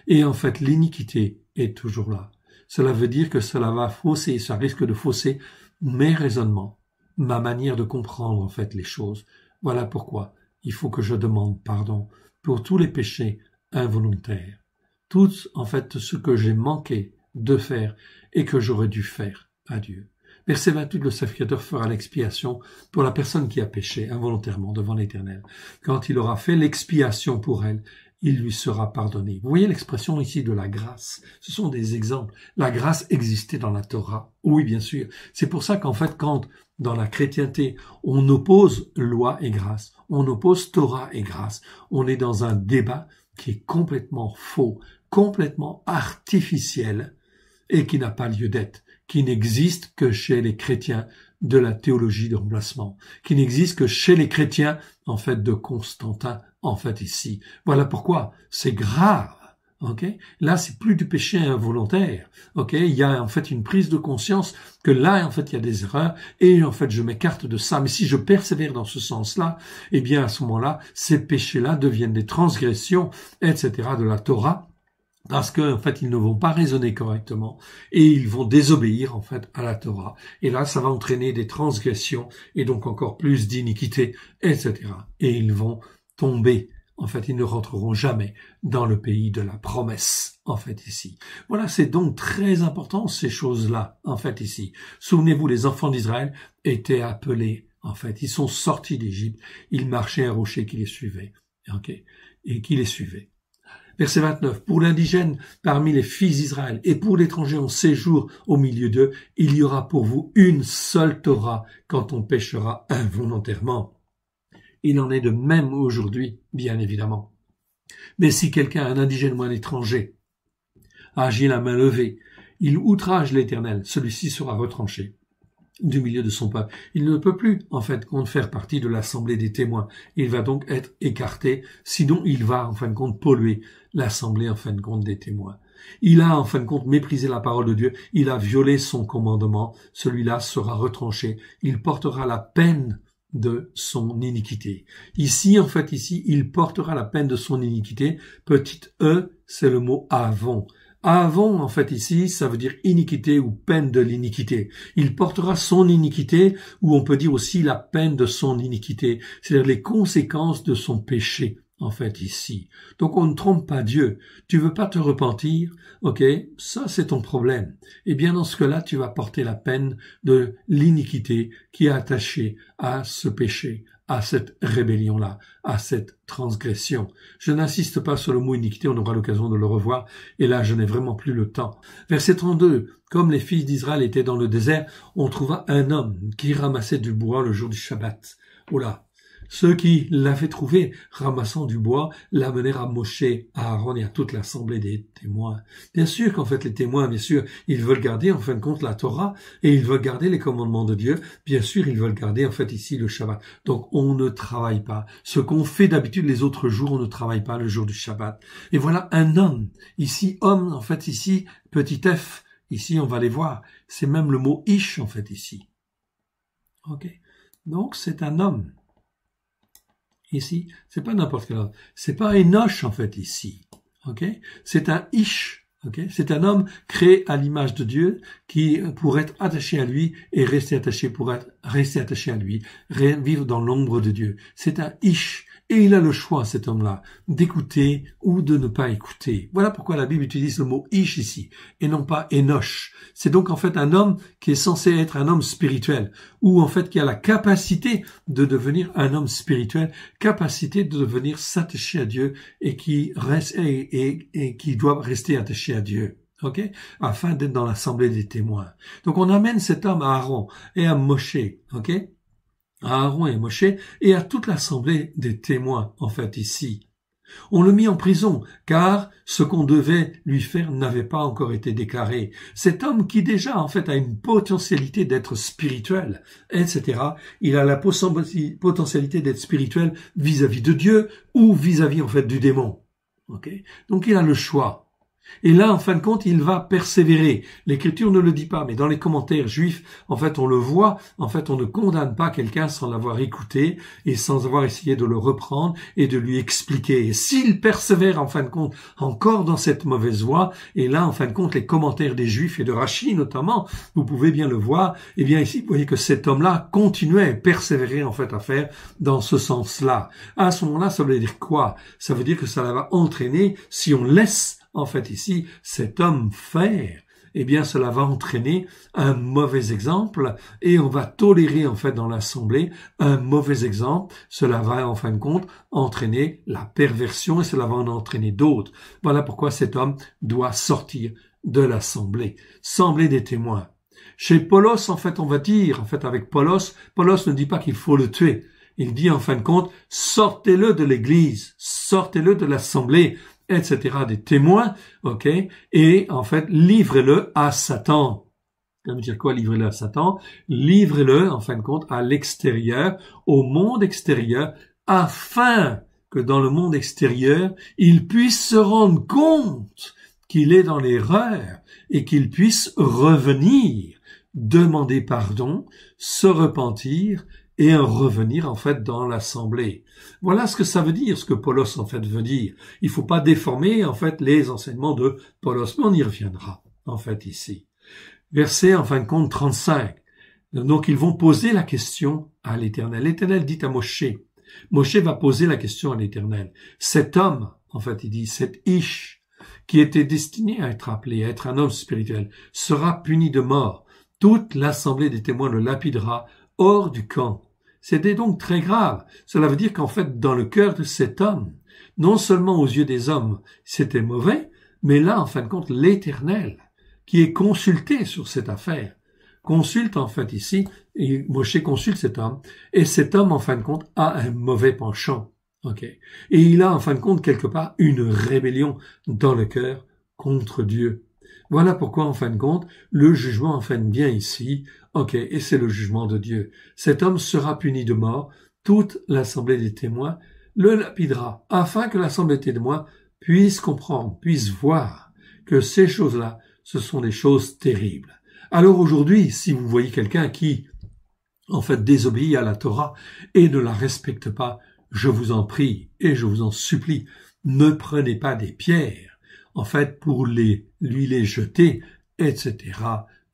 [SPEAKER 1] Et en fait, l'iniquité est toujours là. Cela veut dire que cela va fausser, ça risque de fausser mes raisonnements, ma manière de comprendre en fait les choses. Voilà pourquoi il faut que je demande pardon pour tous les péchés involontaires, tout en fait ce que j'ai manqué de faire et que j'aurais dû faire à Dieu. Verset 28, le sacrificateur fera l'expiation pour la personne qui a péché involontairement devant l'Éternel. Quand il aura fait l'expiation pour elle, il lui sera pardonné. Vous voyez l'expression ici de la grâce. Ce sont des exemples. La grâce existait dans la Torah. Oui, bien sûr. C'est pour ça qu'en fait, quand dans la chrétienté, on oppose loi et grâce, on oppose Torah et grâce, on est dans un débat qui est complètement faux, complètement artificiel et qui n'a pas lieu d'être qui n'existe que chez les chrétiens de la théologie de remplacement, qui n'existe que chez les chrétiens, en fait, de Constantin, en fait, ici. Voilà pourquoi c'est grave. ok là, c'est plus du péché involontaire. ok il y a en fait une prise de conscience que là, en fait, il y a des erreurs et en fait, je m'écarte de ça. Mais si je persévère dans ce sens-là, eh bien, à ce moment-là, ces péchés-là deviennent des transgressions, etc., de la Torah parce que en fait ils ne vont pas raisonner correctement et ils vont désobéir en fait à la Torah. Et là, ça va entraîner des transgressions et donc encore plus d'iniquité, etc. Et ils vont tomber. En fait, ils ne rentreront jamais dans le pays de la promesse, en fait, ici. Voilà, c'est donc très important, ces choses-là, en fait, ici. Souvenez-vous, les enfants d'Israël étaient appelés, en fait. Ils sont sortis d'Égypte, ils marchaient à rocher qui les suivait, ok, et qui les suivait. Verset 29. Pour l'indigène parmi les fils d'Israël et pour l'étranger en séjour au milieu d'eux, il y aura pour vous une seule Torah quand on péchera involontairement. Il en est de même aujourd'hui, bien évidemment. Mais si quelqu'un, un indigène ou un étranger, agit la main levée, il outrage l'Éternel, celui-ci sera retranché du milieu de son peuple. Il ne peut plus, en fait, compte faire partie de l'assemblée des témoins. Il va donc être écarté, sinon il va, en fin de compte, polluer l'assemblée en fin de compte des témoins. Il a en fin de compte méprisé la parole de Dieu, il a violé son commandement, celui-là sera retranché, il portera la peine de son iniquité. Ici, en fait, ici, il portera la peine de son iniquité. Petite e, c'est le mot avant. Avant, en fait, ici, ça veut dire iniquité ou peine de l'iniquité. Il portera son iniquité, ou on peut dire aussi la peine de son iniquité, c'est-à-dire les conséquences de son péché en fait, ici. Donc, on ne trompe pas Dieu. Tu veux pas te repentir, ok Ça, c'est ton problème. Eh bien, dans ce cas-là, tu vas porter la peine de l'iniquité qui est attachée à ce péché, à cette rébellion-là, à cette transgression. Je n'insiste pas sur le mot iniquité, on aura l'occasion de le revoir, et là je n'ai vraiment plus le temps. Verset 32, comme les fils d'Israël étaient dans le désert, on trouva un homme qui ramassait du bois le jour du Shabbat. Oh ceux qui l'avaient trouvé ramassant du bois l'amenèrent à Moshe, à Aaron et à toute l'assemblée des témoins. Bien sûr qu'en fait les témoins, bien sûr, ils veulent garder en fin de compte la Torah et ils veulent garder les commandements de Dieu. Bien sûr, ils veulent garder en fait ici le Shabbat. Donc on ne travaille pas. Ce qu'on fait d'habitude les autres jours, on ne travaille pas le jour du Shabbat. Et voilà un homme, ici homme, en fait ici petit f, ici on va les voir. C'est même le mot ish en fait ici. Ok. Donc c'est un homme ici, c'est pas n'importe quel homme. C'est pas Enoch, en fait, ici. ok c'est un Ish. ok c'est un homme créé à l'image de Dieu qui, euh, pour être attaché à lui et rester attaché pour être, rester attaché à lui, vivre dans l'ombre de Dieu. C'est un Ish. Et il a le choix, cet homme-là, d'écouter ou de ne pas écouter. Voilà pourquoi la Bible utilise le mot Ish ici, et non pas enosh ». C'est donc en fait un homme qui est censé être un homme spirituel, ou en fait qui a la capacité de devenir un homme spirituel, capacité de devenir s'attacher à Dieu et qui reste et, et, qui doit rester attaché à Dieu. Okay? Afin d'être dans l'assemblée des témoins. Donc on amène cet homme à Aaron et à Moshe, ok? à Aaron et Moshe et à toute l'assemblée des témoins, en fait, ici. On le mit en prison, car ce qu'on devait lui faire n'avait pas encore été déclaré. Cet homme qui déjà, en fait, a une potentialité d'être spirituel, etc., il a la potentialité d'être spirituel vis-à-vis de Dieu ou vis-à-vis, en fait, du démon. Donc il a le choix. Et là, en fin de compte, il va persévérer. L'écriture ne le dit pas, mais dans les commentaires juifs, en fait, on le voit. En fait, on ne condamne pas quelqu'un sans l'avoir écouté et sans avoir essayé de le reprendre et de lui expliquer. Et s'il persévère, en fin de compte, encore dans cette mauvaise voie, et là, en fin de compte, les commentaires des juifs et de Rachid, notamment, vous pouvez bien le voir, et eh bien ici, vous voyez que cet homme-là continuait, à persévérer, en fait, à faire dans ce sens-là. À ce moment-là, ça veut dire quoi? Ça veut dire que ça va entraîner, si on laisse en fait, ici, cet homme faire, eh bien, cela va entraîner un mauvais exemple et on va tolérer, en fait, dans l'assemblée, un mauvais exemple. Cela va, en fin de compte, entraîner la perversion et cela va en entraîner d'autres. Voilà pourquoi cet homme doit sortir de l'assemblée. Sembler des témoins. Chez Polos, en fait, on va dire, en fait, avec Polos, Polos ne dit pas qu'il faut le tuer. Il dit en fin de compte, sortez-le de l'église, sortez-le de l'assemblée, etc., des témoins, ok, et en fait, livrez-le à Satan. Ça veut dire quoi livrez-le à Satan Livrez-le, en fin de compte, à l'extérieur, au monde extérieur, afin que dans le monde extérieur, il puisse se rendre compte qu'il est dans l'erreur et qu'il puisse revenir, demander pardon, se repentir et un revenir en fait dans l'assemblée. Voilà ce que ça veut dire, ce que Paulos en fait veut dire. Il faut pas déformer en fait les enseignements de Paulos, mais on y reviendra en fait ici. Verset en fin de compte 35. Donc ils vont poser la question à l'Éternel. L'Éternel dit à Moshe. Moshe va poser la question à l'Éternel. Cet homme, en fait, il dit, cet Ish, qui était destiné à être appelé, à être un homme spirituel, sera puni de mort. Toute l'assemblée des témoins le lapidera hors du camp c'était donc très grave. Cela veut dire qu'en fait, dans le cœur de cet homme, non seulement aux yeux des hommes, c'était mauvais, mais là, en fin de compte, l'Éternel, qui est consulté sur cette affaire, consulte en fait ici, et Moshe consulte cet homme, et cet homme, en fin de compte, a un mauvais penchant. ok Et il a, en fin de compte, quelque part, une rébellion dans le cœur contre Dieu. Voilà pourquoi, en fin de compte, le jugement en compte, bien ici Ok, et c'est le jugement de Dieu. Cet homme sera puni de mort, toute l'assemblée des témoins le lapidera, afin que l'assemblée des témoins puisse comprendre, puisse voir que ces choses-là, ce sont des choses terribles. Alors aujourd'hui, si vous voyez quelqu'un qui, en fait, désobéit à la Torah et ne la respecte pas, je vous en prie et je vous en supplie, ne prenez pas des pierres, en fait, pour les, lui les jeter, etc.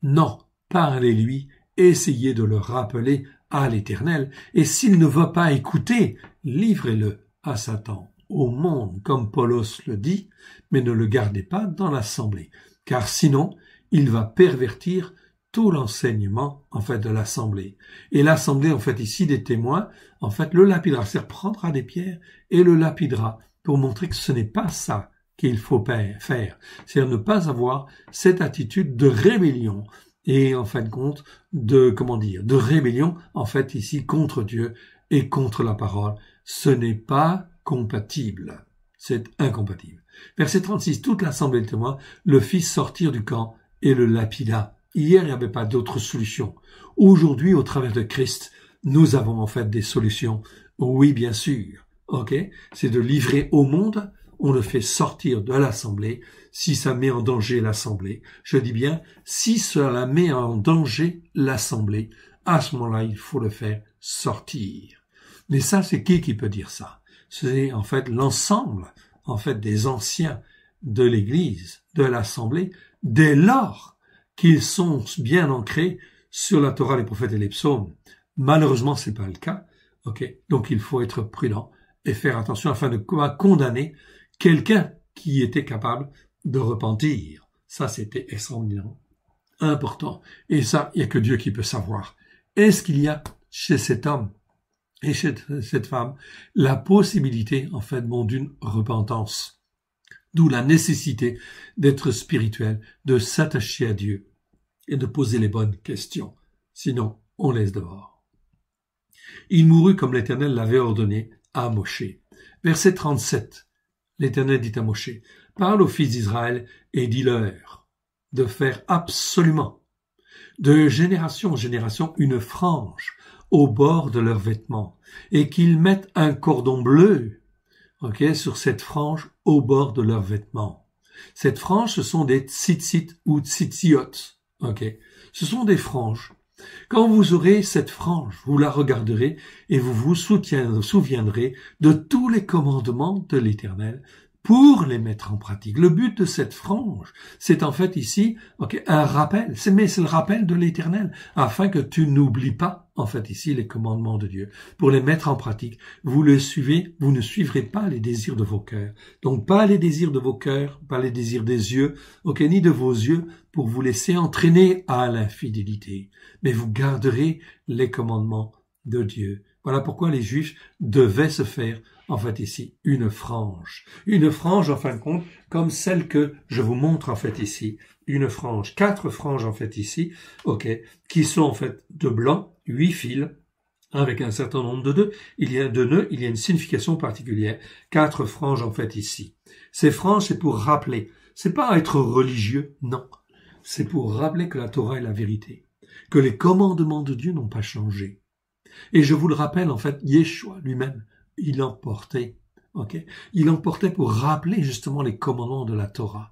[SPEAKER 1] Non, parlez-lui, essayez de le rappeler à l'Éternel, et s'il ne veut pas écouter, livrez-le à Satan, au monde, comme Paulos le dit, mais ne le gardez pas dans l'assemblée, car sinon il va pervertir tout l'enseignement en fait de l'assemblée. Et l'assemblée en fait ici des témoins, en fait le lapidera, c'est-à-dire prendra des pierres et le lapidera pour montrer que ce n'est pas ça qu'il faut faire, c'est-à-dire ne pas avoir cette attitude de rébellion, et en fin de compte de comment dire de rébellion en fait ici contre Dieu et contre la parole. Ce n'est pas compatible. C'est incompatible. Verset 36. Toute l'assemblée de témoins le Fils sortir du camp et le lapida. Hier, il n'y avait pas d'autre solution. Aujourd'hui, au travers de Christ, nous avons en fait des solutions. Oui, bien sûr. Ok? C'est de livrer au monde. On le fait sortir de l'assemblée si ça met en danger l'Assemblée. Je dis bien, si cela met en danger l'Assemblée, à ce moment-là, il faut le faire sortir. Mais ça, c'est qui qui peut dire ça C'est en fait l'ensemble, en fait, des anciens de l'Église, de l'Assemblée, dès lors qu'ils sont bien ancrés sur la Torah, les prophètes et les psaumes. Malheureusement, ce n'est pas le cas. Ok, donc il faut être prudent et faire attention afin de ne pas condamner quelqu'un qui était capable de repentir. Ça, c'était extraordinaire, important. Et ça, il n'y a que Dieu qui peut savoir. Est-ce qu'il y a chez cet homme et chez cette femme la possibilité, en fait, d'une repentance D'où la nécessité d'être spirituel, de s'attacher à Dieu et de poser les bonnes questions. Sinon, on laisse dehors. Il mourut comme l'Éternel l'avait ordonné à Moshe. Verset 37. L'Éternel dit à Moshe, Parle aux fils d'Israël et dis-leur de faire absolument de génération en génération une frange au bord de leurs vêtements et qu'ils mettent un cordon bleu ok, sur cette frange au bord de leurs vêtements. Cette frange, ce sont des tzitzit ou tzitziot. ok. Ce sont des franges. Quand vous aurez cette frange, vous la regarderez et vous vous souviendrez de tous les commandements de l'Éternel pour les mettre en pratique. Le but de cette frange, c'est en fait ici ok, un rappel, mais c'est le rappel de l'Éternel, afin que tu n'oublies pas en fait ici les commandements de Dieu. Pour les mettre en pratique, vous le suivez, vous ne suivrez pas les désirs de vos cœurs. Donc pas les désirs de vos cœurs, pas les désirs des yeux, ok, ni de vos yeux, pour vous laisser entraîner à l'infidélité. Mais vous garderez les commandements de Dieu. Voilà pourquoi les Juifs devaient se faire, en fait ici, une frange. Une frange, en fin de compte, comme celle que je vous montre, en fait ici. Une frange, quatre franges, en fait ici, ok, qui sont en fait de blanc, huit fils, avec un certain nombre de nœuds, il y a deux nœuds, il y a une signification particulière. Quatre franges, en fait ici. Ces franges, c'est pour rappeler. C'est pas être religieux, non. C'est pour rappeler que la Torah est la vérité, que les commandements de Dieu n'ont pas changé et je vous le rappelle, en fait, Yeshua lui-même, il emportait il emportait pour rappeler justement les commandements de la Torah.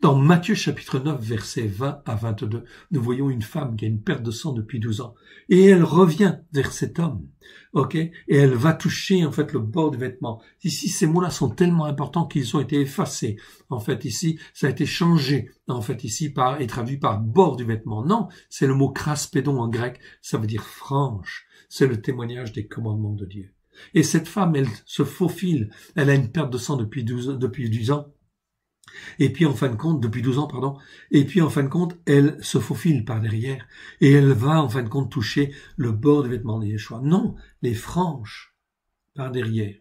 [SPEAKER 1] Dans Matthieu chapitre 9, versets 20 à 22, nous voyons une femme qui a une perte de sang depuis 12 ans. Et elle revient vers cet homme. ok Et elle va toucher en fait le bord du vêtement. Ici, ces mots-là sont tellement importants qu'ils ont été effacés. En fait, ici, ça a été changé. En fait, ici, par, et traduit par bord du vêtement. Non, c'est le mot craspédon en grec. Ça veut dire franche. C'est le témoignage des commandements de Dieu. Et cette femme, elle se faufile. Elle a une perte de sang depuis 12, depuis ans. Et puis en fin de compte, depuis 12 ans, pardon, et puis en fin de compte, elle se faufile par derrière et elle va en fin de compte toucher le bord du vêtement de Yeshua. Non, les franges par derrière.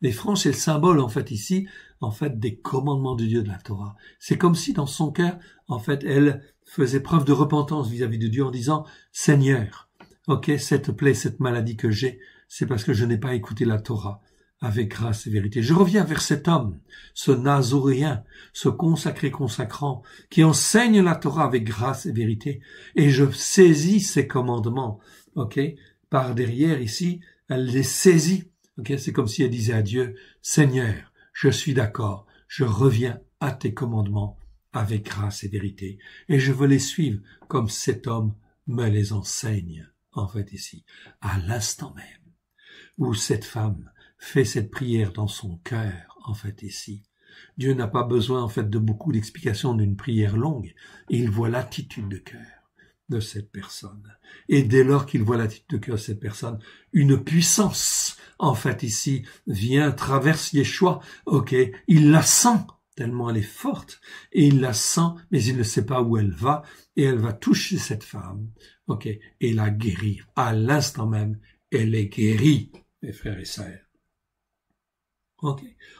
[SPEAKER 1] Les franges, c'est le symbole en fait ici, en fait, des commandements du Dieu de la Torah. C'est comme si dans son cœur, en fait, elle faisait preuve de repentance vis-à-vis -vis de Dieu en disant, Seigneur, ok, cette plaie, cette maladie que j'ai, c'est parce que je n'ai pas écouté la Torah avec grâce et vérité. Je reviens vers cet homme, ce nazoréen, ce consacré consacrant, qui enseigne la Torah avec grâce et vérité, et je saisis ses commandements, ok, par derrière ici, elle les saisit, ok, c'est comme si elle disait à Dieu, Seigneur, je suis d'accord, je reviens à tes commandements avec grâce et vérité, et je veux les suivre comme cet homme me les enseigne, en fait ici, à l'instant même, où cette femme fait cette prière dans son cœur, en fait, ici. Dieu n'a pas besoin, en fait, de beaucoup d'explications d'une prière longue. Il voit l'attitude de cœur de cette personne. Et dès lors qu'il voit l'attitude de cœur de cette personne, une puissance, en fait, ici, vient, traverse choix, ok, il la sent, tellement elle est forte, et il la sent, mais il ne sait pas où elle va, et elle va toucher cette femme, ok, et la guérir. À l'instant même, elle est guérie, mes frères et sœurs.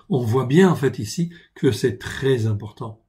[SPEAKER 1] On voit bien en fait ici que c'est très important.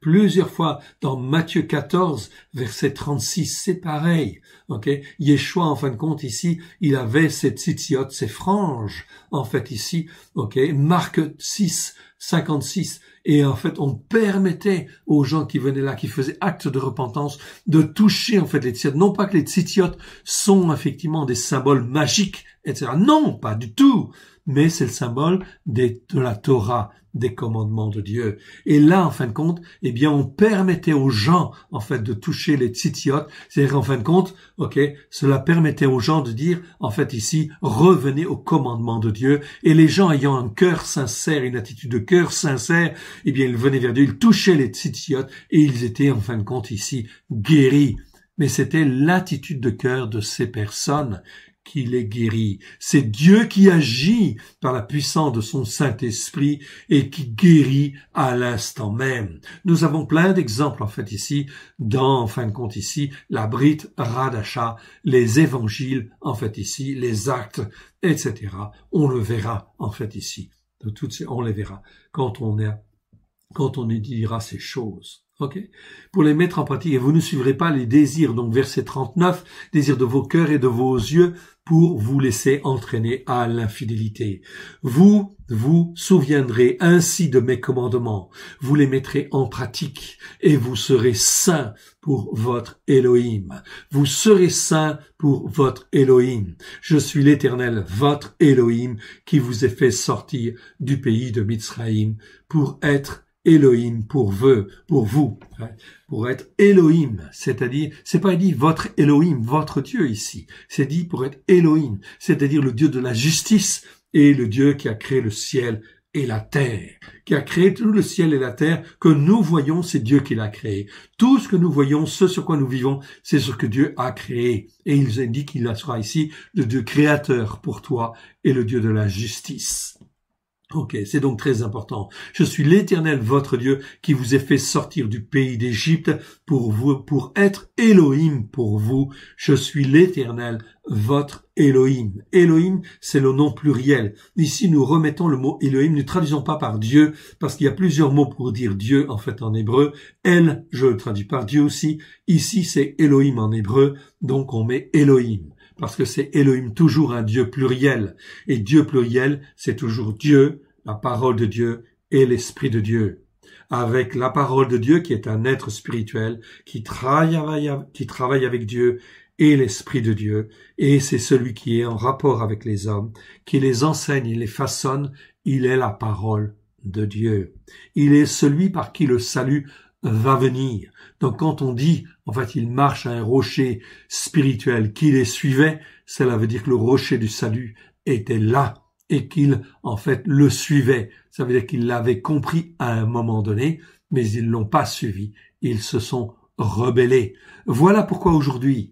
[SPEAKER 1] Plusieurs fois dans Matthieu 14, verset 36, c'est pareil. Okay. Yeshua, en fin de compte, ici, il avait ses tzitziot, ses franges, en fait, ici. Okay. Marc 6, 56. Et en fait, on permettait aux gens qui venaient là, qui faisaient acte de repentance, de toucher en fait les tzitziot. Non pas que les tzitziot sont effectivement des symboles magiques, etc. Non, pas du tout mais c'est le symbole de la Torah, des commandements de Dieu. Et là, en fin de compte, eh bien, on permettait aux gens, en fait, de toucher les tzitziot. C'est-à-dire, en fin de compte, ok, cela permettait aux gens de dire, en fait, ici, revenez aux commandements de Dieu. Et les gens ayant un cœur sincère, une attitude de cœur sincère, eh bien, ils venaient vers Dieu, ils touchaient les tzitziot et ils étaient, en fin de compte, ici, guéris. Mais c'était l'attitude de cœur de ces personnes qui les guérit. C'est Dieu qui agit par la puissance de son Saint-Esprit et qui guérit à l'instant même. Nous avons plein d'exemples en fait ici, dans, en fin de compte ici, la Brite Radacha, les évangiles en fait ici, les actes, etc. On le verra en fait ici. toutes on les verra quand on, est, quand on dira ces choses pour les mettre en pratique. Et vous ne suivrez pas les désirs, donc verset 39, désirs de vos cœurs et de vos yeux pour vous laisser entraîner à l'infidélité. Vous vous souviendrez ainsi de mes commandements, vous les mettrez en pratique et vous serez saints pour votre Elohim. Vous serez saints pour votre Elohim. Je suis l'Éternel, votre Elohim, qui vous ai fait sortir du pays de Mitzraïm pour être Elohim pour pour vous, hein, pour être Elohim, c'est-à-dire, c'est pas dit votre Elohim, votre Dieu ici, c'est dit pour être Elohim, c'est-à-dire le Dieu de la justice et le Dieu qui a créé le ciel et la terre, qui a créé tout le ciel et la terre que nous voyons, c'est Dieu qui l'a créé. Tout ce que nous voyons, ce sur quoi nous vivons, c'est ce que Dieu a créé. Et il nous indique qu'il sera ici le Dieu créateur pour toi et le Dieu de la justice. Ok, c'est donc très important. Je suis l'Éternel votre Dieu qui vous ai fait sortir du pays d'Égypte pour vous, pour être Elohim pour vous. Je suis l'Éternel votre Elohim. Elohim, c'est le nom pluriel. Ici, nous remettons le mot Elohim, ne traduisons pas par Dieu, parce qu'il y a plusieurs mots pour dire Dieu, en fait, en hébreu. Elle, je le traduis par Dieu aussi. Ici, c'est Elohim en hébreu, donc on met Elohim parce que c'est Elohim, toujours un Dieu pluriel. Et Dieu pluriel, c'est toujours Dieu, la parole de Dieu et l'Esprit de Dieu. Avec la parole de Dieu qui est un être spirituel, qui travaille, avec Dieu et l'Esprit de Dieu, et c'est celui qui est en rapport avec les hommes, qui les enseigne, il les façonne, il est la parole de Dieu. Il est celui par qui le salut va venir. Donc quand on dit en fait, ils marchent à un rocher spirituel qui les suivait. Cela veut dire que le rocher du salut était là et qu'ils, en fait, le suivaient. Ça veut dire qu'ils l'avaient compris à un moment donné, mais ils l'ont pas suivi. Ils se sont rebellés. Voilà pourquoi aujourd'hui,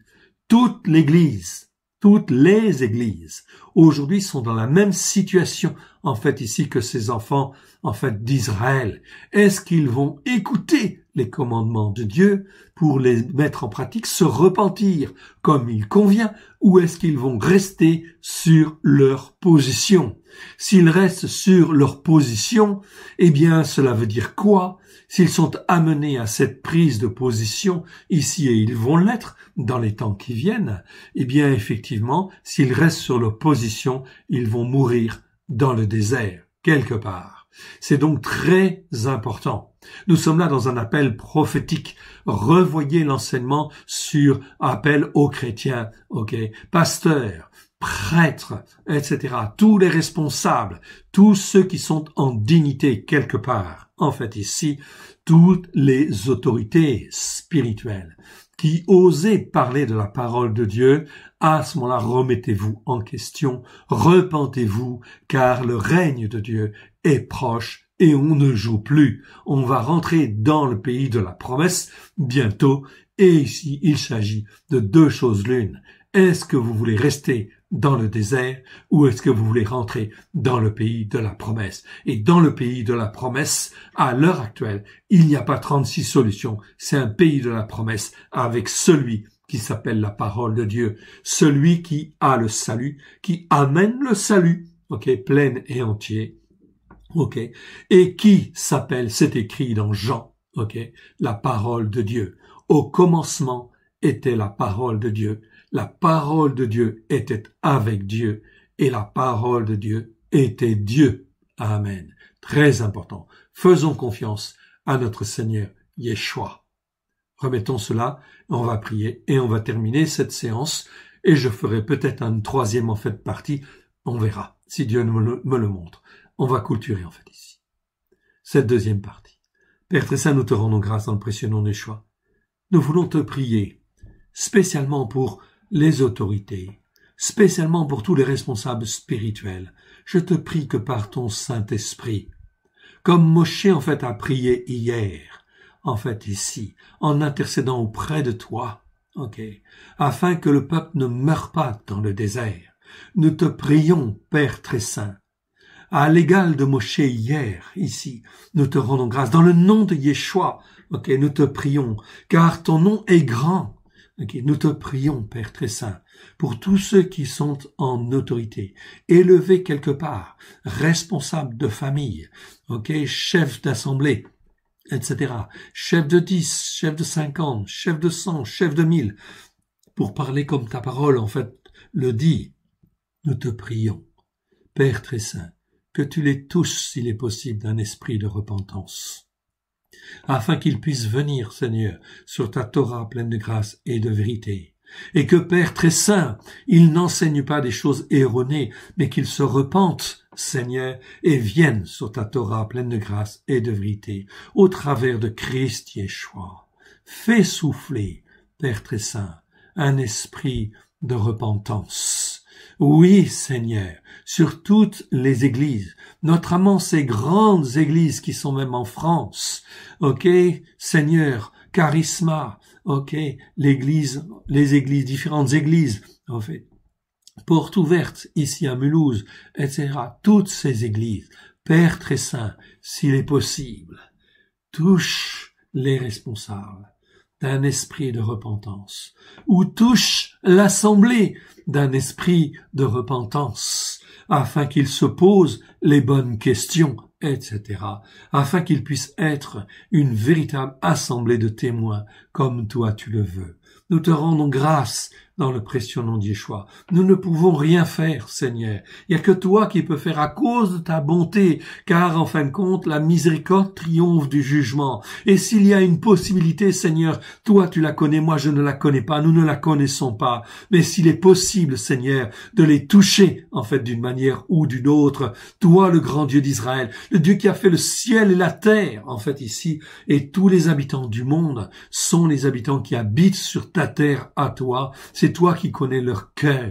[SPEAKER 1] toute l'Église, toutes les Églises, aujourd'hui sont dans la même situation, en fait, ici, que ces enfants, en fait, d'Israël. Est-ce qu'ils vont écouter les commandements de Dieu pour les mettre en pratique, se repentir comme il convient, ou est-ce qu'ils vont rester sur leur position S'ils restent sur leur position, eh bien cela veut dire quoi S'ils sont amenés à cette prise de position ici, et ils vont l'être dans les temps qui viennent, eh bien effectivement, s'ils restent sur leur position, ils vont mourir dans le désert, quelque part. C'est donc très important. Nous sommes là dans un appel prophétique. Revoyez l'enseignement sur appel aux chrétiens, ok, pasteurs, prêtres, etc. Tous les responsables, tous ceux qui sont en dignité quelque part. En fait, ici, toutes les autorités spirituelles qui osaient parler de la parole de Dieu, à ce moment-là, remettez-vous en question, repentez-vous, car le règne de Dieu est proche et on ne joue plus. On va rentrer dans le pays de la promesse bientôt. Et ici, il s'agit de deux choses l'une. Est-ce que vous voulez rester dans le désert ou est-ce que vous voulez rentrer dans le pays de la promesse Et dans le pays de la promesse, à l'heure actuelle, il n'y a pas 36 solutions. C'est un pays de la promesse avec celui qui s'appelle la parole de Dieu, celui qui a le salut, qui amène le salut, ok, plein et entier, ok, et qui s'appelle, c'est écrit dans Jean, ok, la parole de Dieu. Au commencement était la parole de Dieu. La parole de Dieu était avec Dieu et la parole de Dieu était Dieu. Amen. Très important. Faisons confiance à notre Seigneur Yeshua. Remettons cela, on va prier et on va terminer cette séance et je ferai peut-être un troisième en fait partie, on verra si Dieu me le montre. On va culturer en fait ici. Cette deuxième partie. Père Très Saint, nous te rendons grâce en pressionnant nos choix. Nous voulons te prier, spécialement pour les autorités, spécialement pour tous les responsables spirituels. Je te prie que par ton Saint-Esprit, comme Moshe en fait a prié hier, en fait ici, en intercédant auprès de toi, ok, afin que le peuple ne meure pas dans le désert. Nous te prions, Père très saint, à l'égal de Moshe hier, ici, nous te rendons grâce. Dans le nom de Yeshua, ok, nous te prions, car ton nom est grand. Ok, nous te prions, Père très saint, pour tous ceux qui sont en autorité, élevés quelque part, responsables de famille, ok, chefs d'assemblée, etc., chefs de dix, chefs de cinquante, chefs de cent, chefs de mille, pour parler comme ta parole, en fait, le dit. Nous te prions, Père très saint, que tu les touches, s'il est possible, d'un esprit de repentance, afin qu'ils puissent venir, Seigneur, sur ta Torah pleine de grâce et de vérité, et que, Père très saint, ils n'enseignent pas des choses erronées, mais qu'ils se repentent, Seigneur, et viennent sur ta Torah pleine de grâce et de vérité, au travers de Christ Yeshua. Fais souffler, Père très saint, un esprit de repentance. Oui, Seigneur, sur toutes les églises, notamment ces grandes églises qui sont même en France. OK, Seigneur, charisma, OK, l'église, les églises, différentes églises, en fait. Porte ouverte ici à Mulhouse, etc. Toutes ces églises, Père très saint, s'il est possible, touche les responsables d'un esprit de repentance, ou touche l'assemblée d'un esprit de repentance, afin qu'il se pose les bonnes questions, etc., afin qu'il puisse être une véritable assemblée de témoins, comme toi tu le veux. Nous te rendons grâce dans le pressionnant nom Nous ne pouvons rien faire, Seigneur. Il n'y a que toi qui peux faire à cause de ta bonté, car en fin de compte, la miséricorde triomphe du jugement. Et s'il y a une possibilité, Seigneur, toi tu la connais, moi je ne la connais pas, nous ne la connaissons pas. Mais s'il est possible, Seigneur, de les toucher, en fait, d'une manière ou d'une autre, toi le grand Dieu d'Israël, le Dieu qui a fait le ciel et la terre, en fait, ici, et tous les habitants du monde sont les habitants qui habitent sur ta terre à toi c'est toi qui connais leur cœur.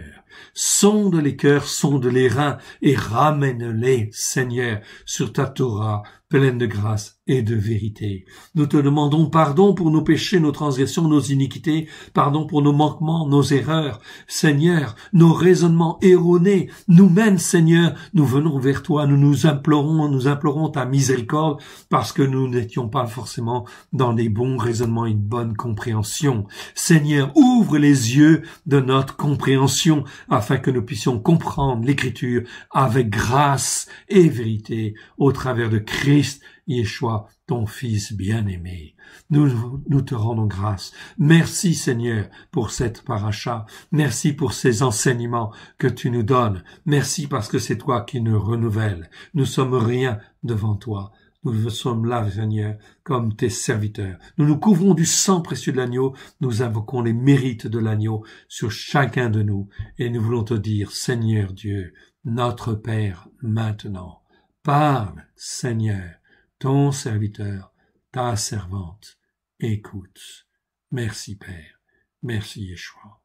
[SPEAKER 1] Sonde les cœurs, sonde les reins et ramène-les, Seigneur, sur ta Torah pleine de grâce et de vérité. Nous te demandons pardon pour nos péchés, nos transgressions, nos iniquités, pardon pour nos manquements, nos erreurs. Seigneur, nos raisonnements erronés, nous-mêmes, Seigneur, nous venons vers toi, nous nous implorons, nous implorons ta miséricorde, parce que nous n'étions pas forcément dans les bons raisonnements, une bonne compréhension. Seigneur, ouvre les yeux de notre compréhension, afin que nous puissions comprendre l'écriture avec grâce et vérité au travers de Christ Yeshua, ton Fils bien-aimé. Nous, nous te rendons grâce. Merci Seigneur pour cette paracha. Merci pour ces enseignements que tu nous donnes. Merci parce que c'est toi qui nous renouvelles. Nous sommes rien devant toi. Nous sommes là, Seigneur, comme tes serviteurs. Nous nous couvrons du sang précieux de l'agneau. Nous invoquons les mérites de l'agneau sur chacun de nous. Et nous voulons te dire, Seigneur Dieu, notre Père, maintenant. Parle, Seigneur, ton serviteur, ta servante, écoute. Merci Père, merci Yeshua,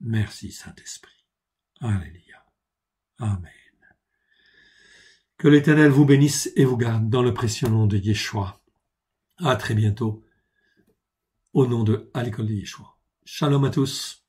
[SPEAKER 1] merci Saint-Esprit. Alléluia. Amen. Que l'Éternel vous bénisse et vous garde dans le précieux nom de Yeshua. À très bientôt. Au nom de à l'école de Yeshua. Shalom à tous.